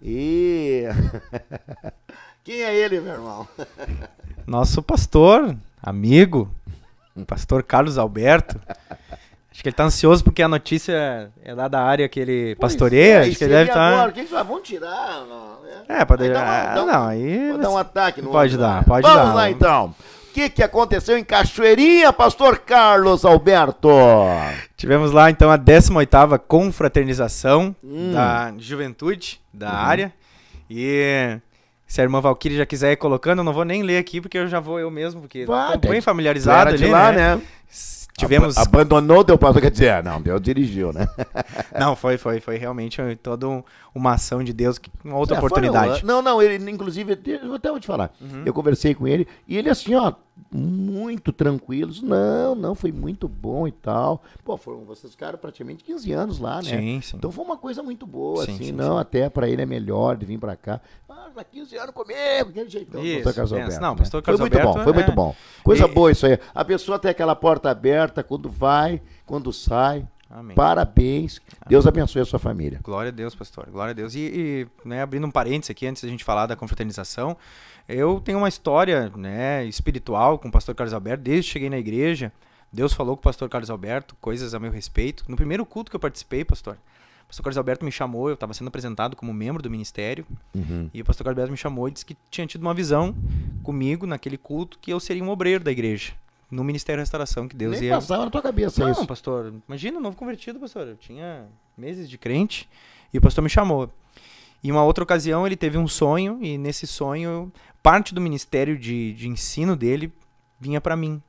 E. Quem é ele, meu irmão? Nosso pastor, amigo, pastor Carlos Alberto. Acho que ele tá ansioso porque a notícia é lá da área que ele pastoreia. É, acho que ele deve tá estar. vamos tirar? É, ah, não, é, é pode. dar. um, não, aí. Vou dar um ataque no Pode dar, pode vamos dar. Vamos lá então. O que, que aconteceu em Cachoeirinha, pastor Carlos Alberto? Tivemos lá então a 18 confraternização hum. da juventude da uhum. área. E se a irmã Valkyrie já quiser ir colocando, eu não vou nem ler aqui porque eu já vou eu mesmo, porque estou bem familiarizado ali, lá, né? né? Tivemos... Ab abandonou Del Pastor, quer dizer, ah, não, Deus dirigiu, né? não, foi, foi, foi realmente toda uma ação de Deus, uma outra é, oportunidade. Foi, não, não, ele, inclusive, eu até vou te falar, uhum. eu conversei com ele, e ele assim, ó, muito tranquilos. Não, não, foi muito bom e tal. Pô, foram, vocês ficaram praticamente 15 anos lá, né? Sim, sim. Então foi uma coisa muito boa, sim, assim. Sim, não, sim. até para ele é melhor de vir para cá. Ah, dá tá 15 anos comigo, aquele jeitão. Isso, pastor Carlos é, Alberto, Não, né? pastor Carlos né? Foi muito bom, foi é... muito bom. Coisa e... boa isso aí. A pessoa tem aquela porta aberta quando vai, quando sai. Amém. Parabéns. Amém. Deus abençoe a sua família. Glória a Deus, pastor. Glória a Deus. E, e né, abrindo um parênteses aqui, antes da gente falar da confraternização, eu tenho uma história né, espiritual com o pastor Carlos Alberto, desde que cheguei na igreja. Deus falou com o pastor Carlos Alberto coisas a meu respeito. No primeiro culto que eu participei, pastor, o pastor Carlos Alberto me chamou, eu estava sendo apresentado como membro do ministério, uhum. e o pastor Carlos Alberto me chamou e disse que tinha tido uma visão comigo naquele culto que eu seria um obreiro da igreja, no Ministério da Restauração, que Deus Nem ia... passava na tua cabeça Não, isso. pastor, imagina, um novo convertido, pastor, eu tinha meses de crente, e o pastor me chamou. E uma outra ocasião ele teve um sonho, e nesse sonho parte do ministério de, de ensino dele vinha para mim.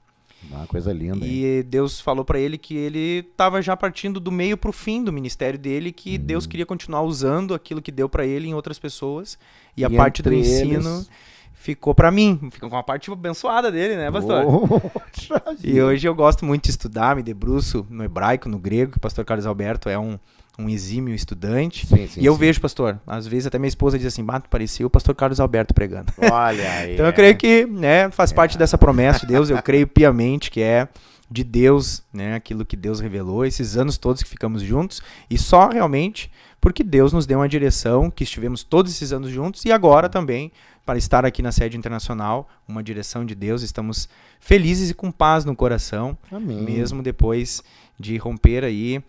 Uma ah, coisa linda. E hein? Deus falou para ele que ele estava já partindo do meio para o fim do ministério dele, que uhum. Deus queria continuar usando aquilo que deu para ele em outras pessoas. E, e a parte do ensino eles... ficou para mim, ficou com a parte abençoada dele, né, pastor? Oh, e hoje eu gosto muito de estudar, me debruço no hebraico, no grego, que o pastor Carlos Alberto é um um exímio estudante. Sim, sim, e eu sim. vejo, pastor, às vezes até minha esposa diz assim, Mato, parecia o pastor Carlos Alberto pregando. Olha aí. então eu creio é. que né, faz é. parte dessa promessa de Deus, eu creio piamente que é de Deus, né, aquilo que Deus revelou, esses anos todos que ficamos juntos, e só realmente porque Deus nos deu uma direção, que estivemos todos esses anos juntos, e agora também, para estar aqui na sede internacional, uma direção de Deus, estamos felizes e com paz no coração, Amém. mesmo depois de romper aí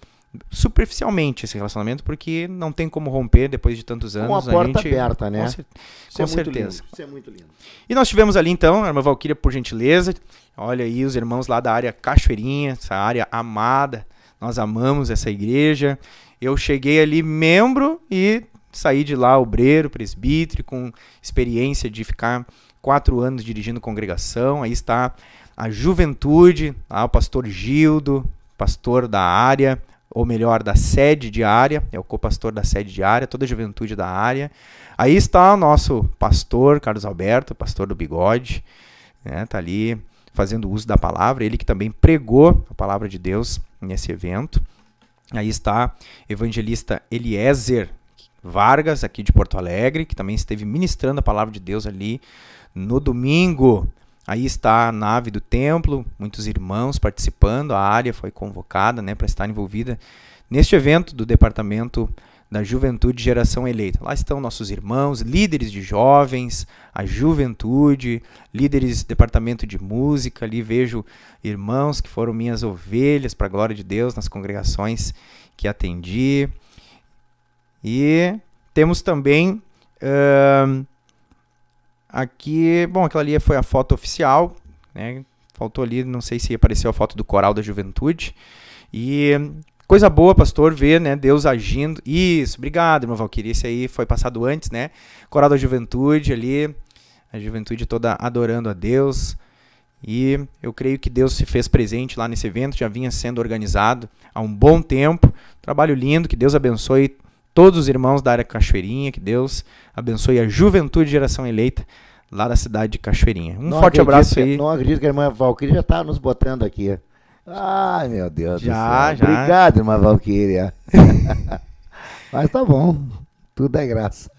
superficialmente esse relacionamento, porque não tem como romper depois de tantos anos. Com a porta a gente... aberta, né? Com, cer... com é certeza. Lindo. Isso é muito lindo. E nós tivemos ali, então, a irmã Valquíria, por gentileza. Olha aí os irmãos lá da área Cachoeirinha, essa área amada. Nós amamos essa igreja. Eu cheguei ali membro e saí de lá obreiro, presbítero, com experiência de ficar quatro anos dirigindo congregação. Aí está a juventude, lá o pastor Gildo, pastor da área, ou melhor, da sede diária, é o pastor da sede diária, toda a juventude da área. Aí está o nosso pastor, Carlos Alberto, pastor do bigode, né? Tá ali fazendo uso da palavra, ele que também pregou a palavra de Deus nesse evento. Aí está evangelista Eliezer Vargas, aqui de Porto Alegre, que também esteve ministrando a palavra de Deus ali no domingo. Aí está a nave do templo, muitos irmãos participando, a área foi convocada né, para estar envolvida neste evento do Departamento da Juventude Geração Eleita. Lá estão nossos irmãos, líderes de jovens, a juventude, líderes do departamento de música. Ali vejo irmãos que foram minhas ovelhas, para a glória de Deus, nas congregações que atendi. E temos também. Uh, Aqui, bom, aquela ali foi a foto oficial, né? Faltou ali, não sei se apareceu a foto do coral da juventude. E coisa boa, pastor, ver, né? Deus agindo. Isso, obrigado, irmão Valquíria. Esse aí foi passado antes, né? Coral da juventude ali, a juventude toda adorando a Deus. E eu creio que Deus se fez presente lá nesse evento, já vinha sendo organizado há um bom tempo. Trabalho lindo, que Deus abençoe todos os irmãos da área Cachoeirinha, que Deus abençoe a juventude geração eleita lá da cidade de Cachoeirinha. Um não forte abraço que, aí. Não acredito que a irmã Valquíria já está nos botando aqui. Ai, meu Deus já, do céu. Já. Obrigado, irmã Valquíria. Mas tá bom, tudo é graça.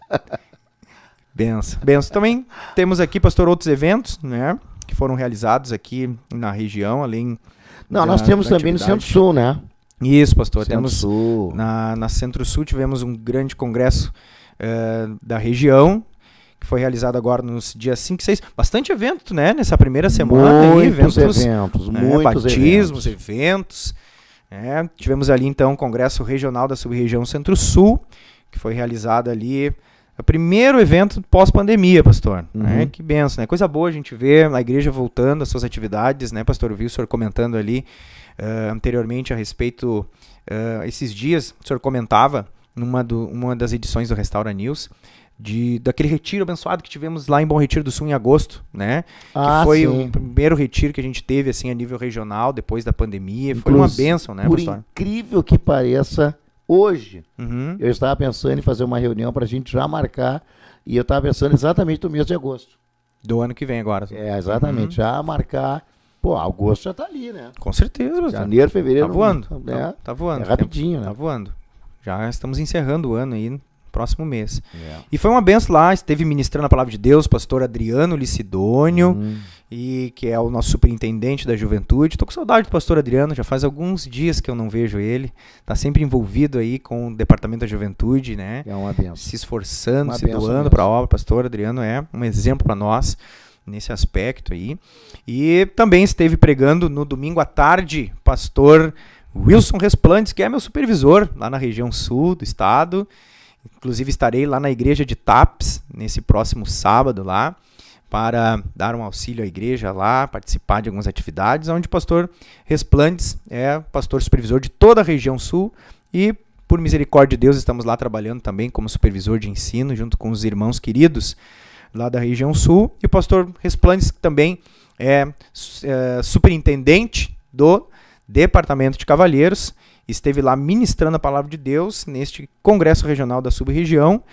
Benção. Benção. Também temos aqui, pastor, outros eventos, né? Que foram realizados aqui na região, além. Não, da, nós temos também no Centro Sul, né? Isso, pastor. Centro Temos Sul. na, na Centro-Sul tivemos um grande congresso uh, da região que foi realizado agora nos dias 5 e 6. Bastante evento, né? Nessa primeira semana. Muitos aí, eventos, eventos né, muitos batismos, eventos. eventos né? Tivemos ali, então, o Congresso Regional da Subregião Centro-Sul, que foi realizado ali... O primeiro evento pós-pandemia, pastor. Né. Uhum. Né? Que benção, né? Coisa boa a gente ver a igreja voltando às suas atividades, né, pastor? Eu vi o senhor comentando ali uh, anteriormente a respeito, uh, esses dias o senhor comentava numa do, uma das edições do Restaura News, de, daquele retiro abençoado que tivemos lá em Bom Retiro do Sul em agosto, né? Ah, que foi sim. o primeiro retiro que a gente teve assim a nível regional depois da pandemia. Inclusive, foi uma bênção né, Por pastor? incrível que pareça, hoje uhum. eu estava pensando em fazer uma reunião para a gente já marcar e eu estava pensando exatamente no mês de agosto. Do ano que vem agora. É, exatamente, uhum. já marcar Pô, agosto já tá ali, né? Com certeza. Janeiro, fevereiro. Tá voando. Tá, tá, voando. É rapidinho, né? Tá voando. Já estamos encerrando o ano aí, próximo mês. É. E foi uma benção lá, esteve ministrando a palavra de Deus, pastor Adriano Licidônio, uhum. e que é o nosso superintendente da juventude. Tô com saudade do pastor Adriano, já faz alguns dias que eu não vejo ele. Tá sempre envolvido aí com o departamento da juventude, né? É uma benção. Se esforçando, uma se doando para a obra. Pastor Adriano é um exemplo para nós nesse aspecto aí. E também esteve pregando no domingo à tarde, pastor Wilson Resplandes, que é meu supervisor lá na região sul do estado. Inclusive estarei lá na igreja de Taps nesse próximo sábado lá para dar um auxílio à igreja lá, participar de algumas atividades, onde o pastor Resplandes é pastor supervisor de toda a região sul e por misericórdia de Deus estamos lá trabalhando também como supervisor de ensino junto com os irmãos queridos lá da região sul e o pastor Resplandes também é, é superintendente do Departamento de Cavalheiros, esteve lá ministrando a palavra de Deus neste Congresso Regional da Subregião.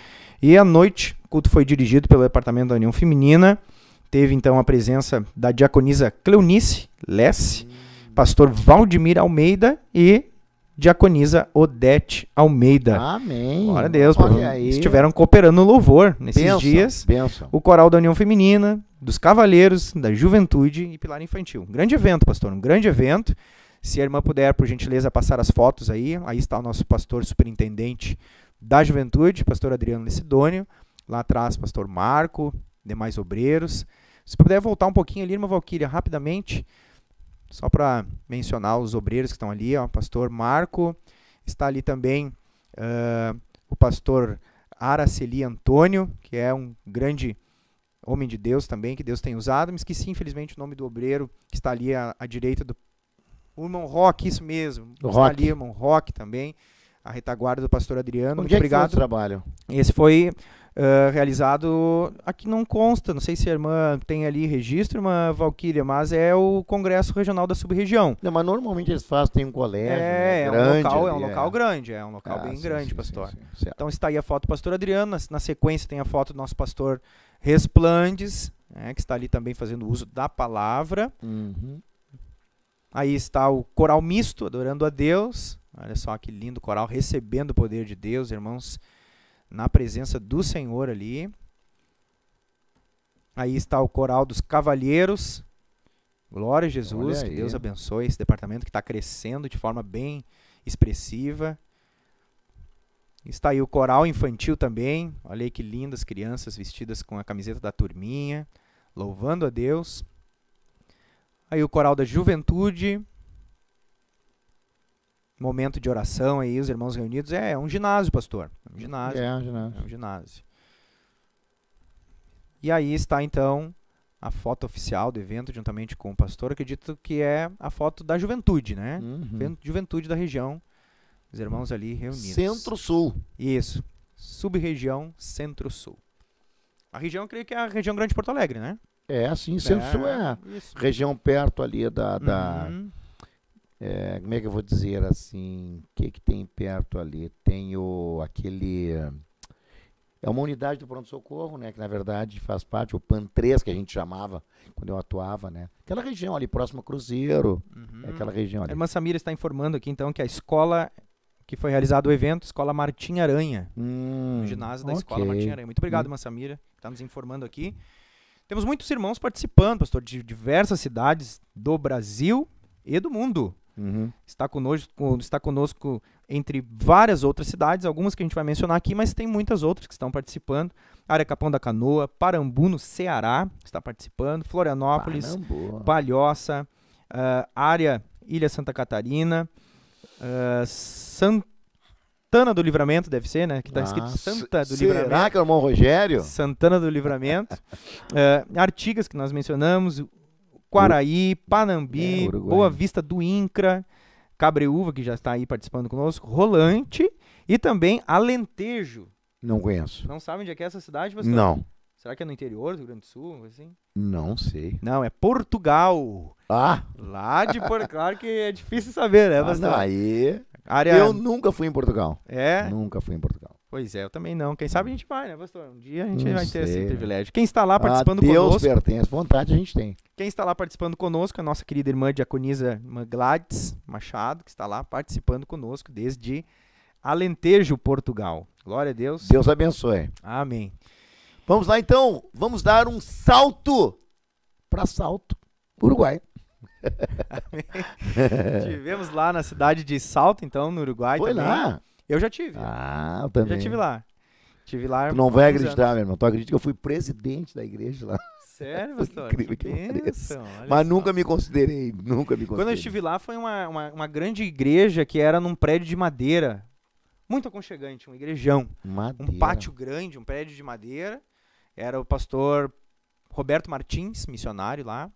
E à noite, o culto foi dirigido pelo Departamento da União Feminina. Teve então a presença da diaconisa Cleonice Lesse, pastor Valdemir Almeida e diaconisa Odete Almeida. Amém. Glória a Deus. Olha aí. Estiveram cooperando no louvor nesses benção, dias. Benção. O coral da União Feminina, dos Cavaleiros, da Juventude e Pilar Infantil. Um grande evento, pastor, um grande evento. Se a irmã puder, por gentileza, passar as fotos aí, aí está o nosso pastor superintendente da Juventude, pastor Adriano Licidônio, lá atrás, pastor Marco, demais obreiros. Se puder voltar um pouquinho ali, irmã Valquíria, rapidamente, só para mencionar os obreiros que estão ali, ó, pastor Marco, está ali também uh, o pastor Araceli Antônio, que é um grande homem de Deus também, que Deus tem usado, me esqueci infelizmente o nome do obreiro que está ali à, à direita do. O irmão Rock, isso mesmo. O está ali, irmão Rock também, a retaguarda do pastor Adriano. Onde Muito é obrigado. Que foi trabalho? Esse foi uh, realizado. Aqui não consta, não sei se a irmã tem ali registro, uma Valquíria, mas é o Congresso Regional da subregião. Não, mas normalmente eles fazem, tem um colégio. É, né, é, é grande, um local, é um local é. grande, é um local ah, bem sim, grande, sim, pastor. Sim, então está aí a foto do pastor Adriano, na, na sequência tem a foto do nosso pastor resplandes, né, que está ali também fazendo uso da palavra. Uhum. Aí está o coral misto, adorando a Deus. Olha só que lindo coral, recebendo o poder de Deus, irmãos, na presença do Senhor ali. Aí está o coral dos cavalheiros. Glória a Jesus, que Deus abençoe esse departamento que está crescendo de forma bem expressiva. Está aí o coral infantil também. Olha aí que lindas crianças vestidas com a camiseta da turminha, louvando a Deus. Aí o coral da juventude. Momento de oração aí, os irmãos reunidos. É, é um ginásio, pastor. É um ginásio. É, é um ginásio. É um ginásio. E aí está então a foto oficial do evento, juntamente com o pastor. acredito que é a foto da juventude, né? Uhum. Juventude da região os irmãos ali reunidos. Centro-Sul. Isso. Sub-região Centro-Sul. A região, creio que é a região Grande de Porto Alegre, né? É, sim. É, Centro-Sul é, é região perto ali da... da uhum. é, como é que eu vou dizer assim? O que, que tem perto ali? Tem o, aquele... É uma unidade do pronto-socorro, né? Que na verdade faz parte, o PAN 3, que a gente chamava quando eu atuava, né? Aquela região ali, próximo ao Cruzeiro. Uhum. É aquela região ali. A irmã Samira está informando aqui, então, que a escola que foi realizado o evento Escola Martim Aranha, hum, no ginásio da okay. Escola Martim Aranha. Muito obrigado, irmã hum. Samira, que está nos informando aqui. Temos muitos irmãos participando, pastor, de diversas cidades do Brasil e do mundo. Uhum. Está, conosco, está conosco entre várias outras cidades, algumas que a gente vai mencionar aqui, mas tem muitas outras que estão participando. Área Capão da Canoa, Parambu, no Ceará, está participando, Florianópolis, Parambu. Palhoça, uh, área Ilha Santa Catarina, ah, Santana do Livramento, deve ser, né? Que tá ah, escrito Santa do Livramento. Será que é o irmão Rogério? Santana do Livramento. uh, Artigas, que nós mencionamos. Quaraí, Panambi, é, Boa Vista do Incra, Cabreúva, que já está aí participando conosco, Rolante e também Alentejo. Não conheço. Não sabe onde é que é essa cidade? Não. Será que é no interior do Rio Grande do Sul? Assim? Não sei. Não, é Portugal. Ah! Lá de Portugal. claro que é difícil saber, né? Ah, Mas ah, aí. Área... Eu nunca fui em Portugal. É? Nunca fui em Portugal. Pois é, eu também não. Quem sabe a gente vai, né, pastor? Um dia a gente não vai ter esse né? privilégio. Quem está lá ah, participando ah, Deus conosco. Deus pertence, vontade a gente tem. Quem está lá participando conosco é a nossa querida irmã diaconisa irmã Gladys Machado, que está lá participando conosco desde Alentejo, Portugal. Glória a Deus. Deus abençoe. Amém. Vamos lá então, vamos dar um salto para Salto, Uruguai. Tivemos lá na cidade de Salto, então, no Uruguai. Foi também. lá? Eu já tive. Ah, eu também. Já tive lá. Tive lá. Tu não vai acreditar, anos. meu irmão. Tu acredita que eu fui presidente da igreja lá? Sério, pastor? Incrível que, bênção, Mas só. nunca me considerei, nunca me considerei. Quando eu estive lá, foi uma, uma, uma grande igreja que era num prédio de madeira. Muito aconchegante, um igrejão. Madeira. Um pátio grande, um prédio de madeira era o pastor Roberto Martins, missionário lá.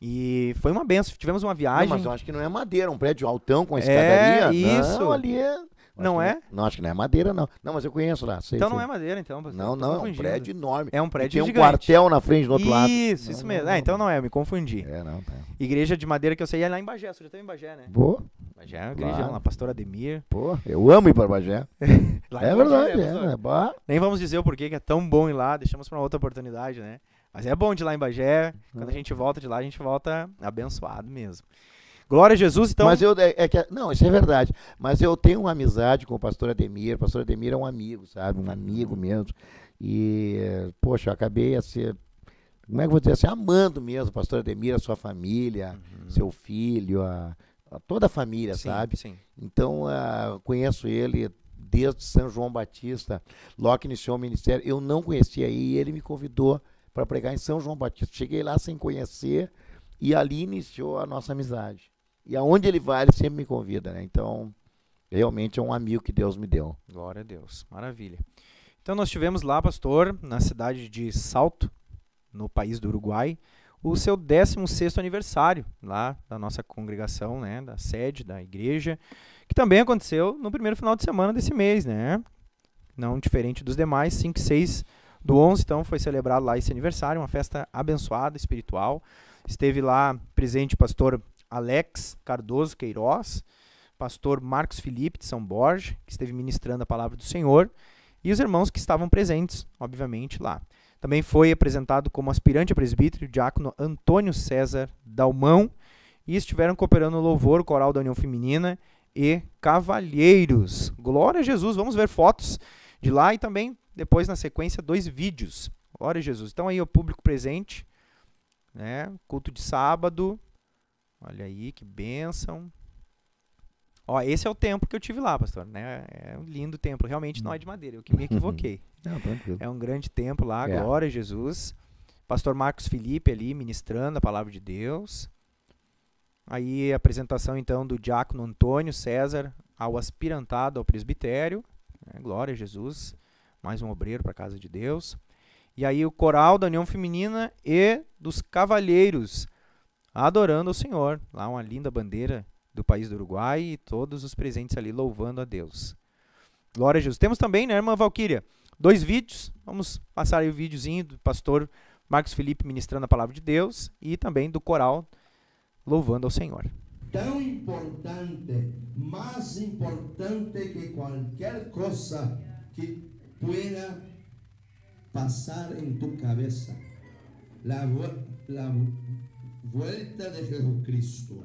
E foi uma benção. Tivemos uma viagem. Não, mas eu acho que não é madeira, um prédio altão com escadaria. É isso. Não, ali é. Não acho é? Não, acho que não é madeira, não. Não, mas eu conheço lá. Sei, então sei. não é madeira, então. Não, não, é um prédio enorme. É um prédio tem gigante. Tem um quartel na frente do outro isso, lado. Isso, isso mesmo. Não, é, então não é, eu me confundi. É, não, tá. Igreja de madeira que eu sei é lá em Bagé, você já teve em Bagé, né? Boa. Bagé é uma claro. lá, pastor Ademir. Pô, eu amo ir para Bagé. é verdade, Bagé, né, é, é, Nem vamos dizer o porquê que é tão bom ir lá, deixamos para outra oportunidade, né? Mas é bom de ir lá em Bagé, quando a é. gente volta de lá, a gente volta abençoado mesmo. Glória a Jesus, então. Mas eu é, é que, não, isso é verdade. Mas eu tenho uma amizade com o pastor Ademir. O pastor Ademir é um amigo, sabe? Um amigo uhum. mesmo. E, poxa, eu acabei a ser como é que eu vou dizer assim, amando mesmo, pastor Ademir, a sua família, uhum. seu filho, a, a toda a família, sim, sabe? Sim. Então, uh, conheço ele desde São João Batista, logo que iniciou o ministério. Eu não conhecia e ele me convidou para pregar em São João Batista. Cheguei lá sem conhecer e ali iniciou a nossa amizade. E aonde ele vai, ele sempre me convida, né? Então, realmente é um amigo que Deus me deu. Glória a Deus. Maravilha. Então, nós estivemos lá, pastor, na cidade de Salto, no país do Uruguai o seu 16º aniversário lá da nossa congregação, né, da sede da igreja, que também aconteceu no primeiro final de semana desse mês, né? Não diferente dos demais, 5 e 6 do 11, então foi celebrado lá esse aniversário, uma festa abençoada, espiritual. Esteve lá presente o pastor Alex Cardoso Queiroz, pastor Marcos Felipe de São Borges, que esteve ministrando a palavra do Senhor, e os irmãos que estavam presentes, obviamente, lá. Também foi apresentado como aspirante a presbítero o diácono Antônio César Dalmão e estiveram cooperando no louvor coral da União Feminina e Cavalheiros. Glória a Jesus, vamos ver fotos de lá e também depois na sequência dois vídeos. Glória a Jesus. Então aí o público presente, né? Culto de sábado. Olha aí que bênção. Ó, esse é o templo que eu tive lá, pastor, né? É um lindo templo, realmente não é de madeira, eu que me equivoquei. é um grande templo lá, é. glória a Jesus. Pastor Marcos Felipe ali ministrando a palavra de Deus. Aí a apresentação então do diácono Antônio César ao aspirantado ao presbitério. É, glória a Jesus, mais um obreiro para a casa de Deus. E aí o coral da União Feminina e dos Cavalheiros adorando o Senhor. Lá uma linda bandeira do país do Uruguai e todos os presentes ali louvando a Deus. Glória a Jesus. Temos também, né, irmã Valquíria, dois vídeos. Vamos passar aí o videozinho do pastor Marcos Felipe ministrando a palavra de Deus e também do coral louvando ao Senhor. Tão importante, mais importante que qualquer coisa que pueda passar em tua cabeça. La, la vuelta de Jesucristo.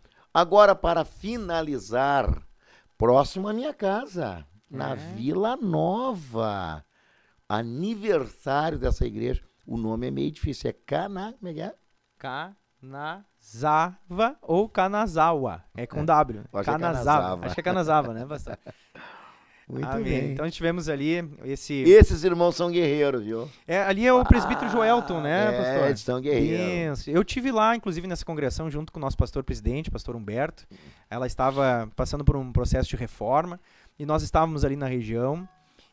Agora, para finalizar, próximo à minha casa, na é. Vila Nova. Aniversário dessa igreja. O nome é meio difícil. É Cana. Como é que é? Canazava ou Kanazawa. É com é. W. Acho Kanazawa. É Acho que é Kanazawa, né, pastor? Muito Amém. bem. Então tivemos ali esse. Esses irmãos são guerreiros, viu? É, ali é o presbítero ah, Joelton, né, é, pastor? Eles são guerreiros. Isso. Eu tive lá, inclusive, nessa congregação, junto com o nosso pastor presidente, pastor Humberto. Ela estava passando por um processo de reforma e nós estávamos ali na região.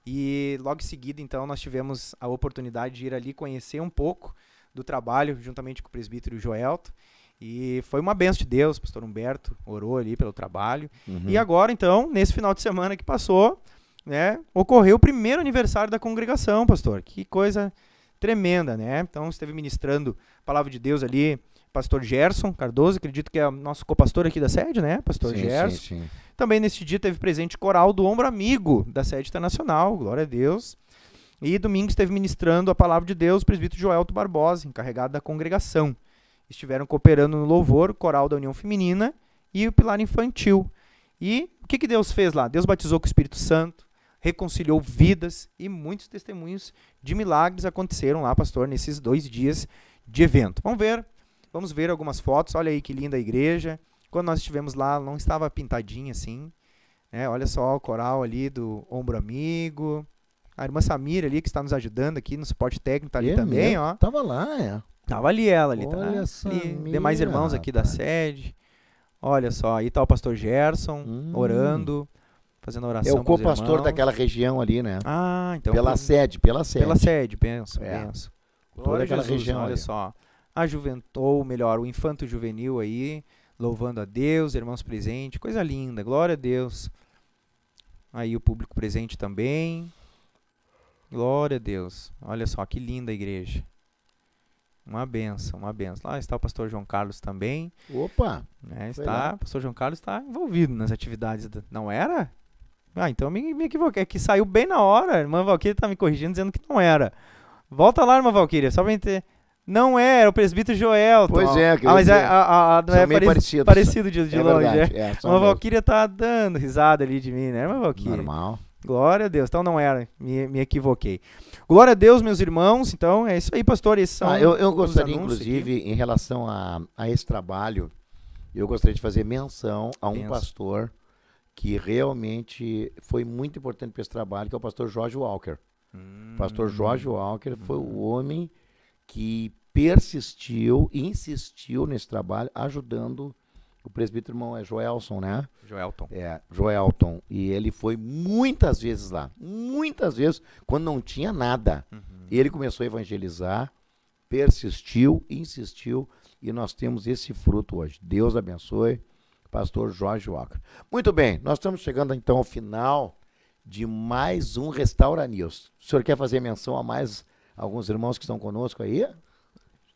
E logo em seguida, então, nós tivemos a oportunidade de ir ali conhecer um pouco do trabalho, juntamente com o presbítero Joelton. E foi uma benção de Deus, pastor Humberto orou ali pelo trabalho. Uhum. E agora, então, nesse final de semana que passou, né, ocorreu o primeiro aniversário da congregação, pastor. Que coisa tremenda, né? Então, esteve ministrando a palavra de Deus ali, pastor Gerson Cardoso, acredito que é nosso copastor aqui da sede, né? Pastor sim, Gerson. Sim, sim. Também nesse dia teve presente coral do Ombro Amigo, da sede internacional, glória a Deus. E domingo esteve ministrando a palavra de Deus o presbítero Joelto Barbosa, encarregado da congregação estiveram cooperando no louvor, coral da União Feminina e o pilar infantil. E o que, que Deus fez lá? Deus batizou com o Espírito Santo, reconciliou vidas e muitos testemunhos de milagres aconteceram lá, pastor, nesses dois dias de evento. Vamos ver, vamos ver algumas fotos. Olha aí que linda a igreja. Quando nós estivemos lá, não estava pintadinha assim. Né? Olha só o coral ali do Ombro Amigo. A irmã Samira ali, que está nos ajudando aqui no suporte técnico, está ali é também, ó. Tava lá, é. Tava ali ela, ali. Tá olha tá, ali. Demais irmãos aqui rapaz. da sede. Olha só, aí tá o pastor Gerson hum. orando, fazendo oração. É o co-pastor daquela região ali, né? Ah, então. Pela sede, pela sede. Pela sede, penso, é. penso. Toda aquela Jesus, região. Olha ali. só. A juventude, melhor, o infanto juvenil aí, louvando a Deus, irmãos presentes, coisa linda, glória a Deus. Aí o público presente também. Glória a Deus. Olha só que linda a igreja. Uma benção, uma benção. Lá está o pastor João Carlos também. Opa! Né, está, o pastor João Carlos está envolvido nas atividades. não era? Ah, então me, me equivoquei. É que saiu bem na hora. A irmã Valquíria está me corrigindo dizendo que não era. Volta lá, irmã Valquíria, só para entender. Não é, era o presbítero Joel. Pois é, que ah, mas é, a, a, não é parecido, parecido, de, de é longe. Verdade, é. É, uma Valquíria tá dando risada ali de mim, né, uma Valquíria? Normal. Glória a Deus. Então não era, me, me equivoquei. Glória a Deus, meus irmãos. Então, é isso aí, pastor. Esses ah, eu, eu gostaria, inclusive, aqui. em relação a, a esse trabalho, eu gostaria de fazer menção a um pastor que realmente foi muito importante para esse trabalho, que é o pastor Jorge Walker. Hum. Pastor Jorge Walker foi o hum. homem que persistiu, insistiu nesse trabalho, ajudando o presbítero irmão é Joelson, né? Joelton. É, Joelton. E ele foi muitas vezes lá. Muitas vezes, quando não tinha nada. Uhum. Ele começou a evangelizar, persistiu, insistiu, e nós temos esse fruto hoje. Deus abençoe, pastor Jorge Walker. Muito bem, nós estamos chegando então ao final de mais um Restaura News. O senhor quer fazer menção a mais alguns irmãos que estão conosco aí?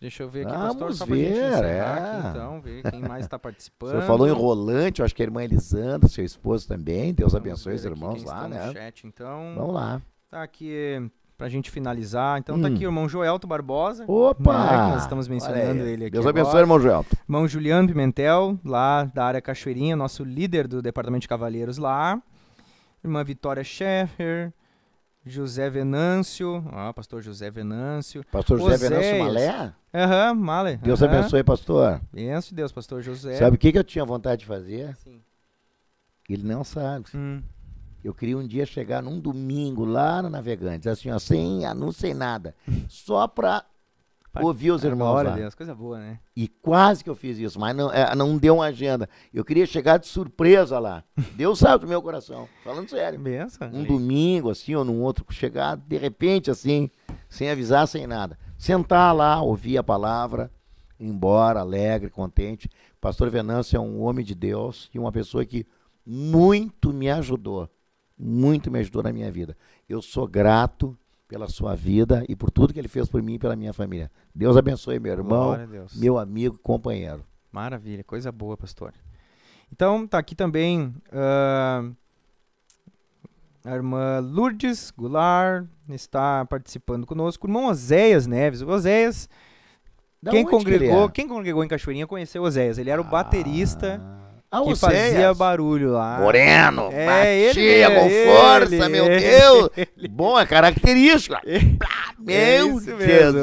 Deixa eu ver aqui, Vamos pastor, só ver, encerrar, é. aqui, então, ver quem mais está participando. Você falou enrolante, eu acho que é a irmã Elisandra, seu esposo também, Deus Vamos abençoe os irmãos lá, né? Chat, então. Vamos lá. Tá aqui eh, para a gente finalizar. Então tá hum. tá aqui o irmão Joelto Barbosa. Opa! Né, nós estamos mencionando ele aqui. Deus agora. abençoe, irmão Joelto. Irmão Juliano Pimentel, lá da área Cachoeirinha, nosso líder do Departamento de Cavaleiros lá. Irmã Vitória Schaeffer, José Venâncio, ó, pastor José Venâncio. Pastor José Oséias. Venâncio Malé? Aham, uhum, Malé. Deus uhum. abençoe, pastor. Abençoe Deus, pastor José. Sabe o que, que eu tinha vontade de fazer? Sim. Ele não sabe. Hum. Eu queria um dia chegar num domingo lá na Navegantes, assim, ó, sem anúncio, ah, sem nada, só para ouvir os irmãos lá. Deus, coisa boa, né? E quase que eu fiz isso, mas não, é, não deu uma agenda. Eu queria chegar de surpresa lá. Deus sabe do meu coração, falando sério. Benção, um domingo, assim, ou num outro chegar, de repente, assim, sem avisar, sem nada. Sentar lá, ouvir a palavra, ir embora, alegre, contente. pastor Venâncio é um homem de Deus e uma pessoa que muito me ajudou. Muito me ajudou na minha vida. Eu sou grato pela sua vida e por tudo que ele fez por mim e pela minha família. Deus abençoe meu irmão, meu amigo, companheiro. Maravilha, coisa boa, pastor. Então, tá aqui também uh, a irmã Lourdes Goulart está participando conosco. O irmão Oséias Neves. O Oséias, quem congregou, que é? quem congregou em Cachoeirinha conheceu o Oséias. Ele era o ah. baterista ah, que fazia barulho lá. Moreno, é, batia ele, com força, ele, meu Deus. Ele. Bom, é característico. É meu Deus. É mesmo.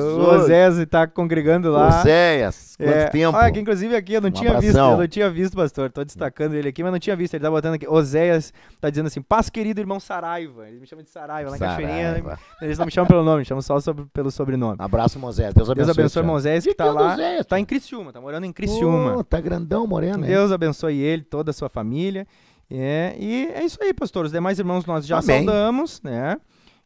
O está congregando lá. O Zéias, é. quanto é, tempo. Ah, que inclusive aqui eu não tinha abração. visto, eu não tinha visto, pastor. Estou destacando ele aqui, mas não tinha visto. Ele está botando aqui. O Zéias tá dizendo assim, passo querido irmão Saraiva. Ele me chama de Saraiva, lá em Cachoeirinha. Eles não me chamam pelo nome, me chamam só sobre, pelo sobrenome. Abraço, Moisés. Deus abençoe. Deus abençoe, irmão Zéias, que está lá. Está em Criciúma, Está morando em Criciúma. Oh, grandão, moreno. Deus abençoe ele, toda a sua família. É, e é isso aí, pastor. Os demais irmãos nós já Amém. saudamos, né?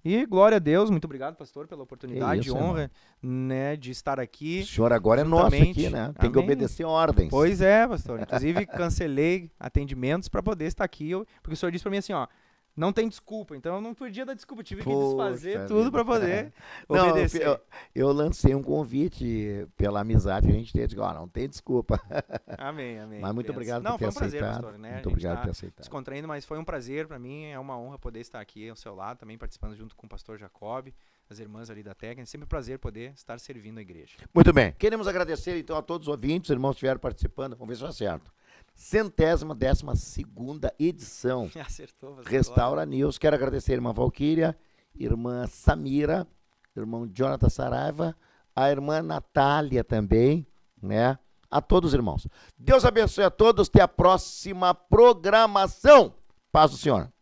E glória a Deus, muito obrigado, pastor, pela oportunidade, isso, honra, irmão. né, de estar aqui. O senhor agora é nosso aqui, né? Tem Amém. que obedecer ordens. Pois é, pastor. Inclusive, cancelei atendimentos para poder estar aqui, porque o senhor disse para mim assim, ó, não tem desculpa, então eu não podia dar desculpa, tive Poxa que desfazer tudo para poder não, obedecer. Eu, eu, lancei um convite pela amizade que a gente teve, digo, ó, não tem desculpa. Amém, amém. Mas muito obrigado não, por ter um prazer, Pastor, né? Muito obrigado tá por ter aceitado. Descontraindo, mas foi um prazer para mim, é uma honra poder estar aqui ao seu lado, também participando junto com o pastor Jacob, as irmãs ali da técnica, é sempre um prazer poder estar servindo a igreja. Muito bem, queremos agradecer então a todos os ouvintes, os irmãos que estiveram participando, vamos ver se vai certo centésima, décima segunda edição. Acertou. Você Restaura agora. News. Quero agradecer a irmã Valquíria, irmã Samira, irmão Jonathan Saraiva, a irmã Natália também, né? A todos os irmãos. Deus abençoe a todos. Até a próxima programação. Paz do Senhor.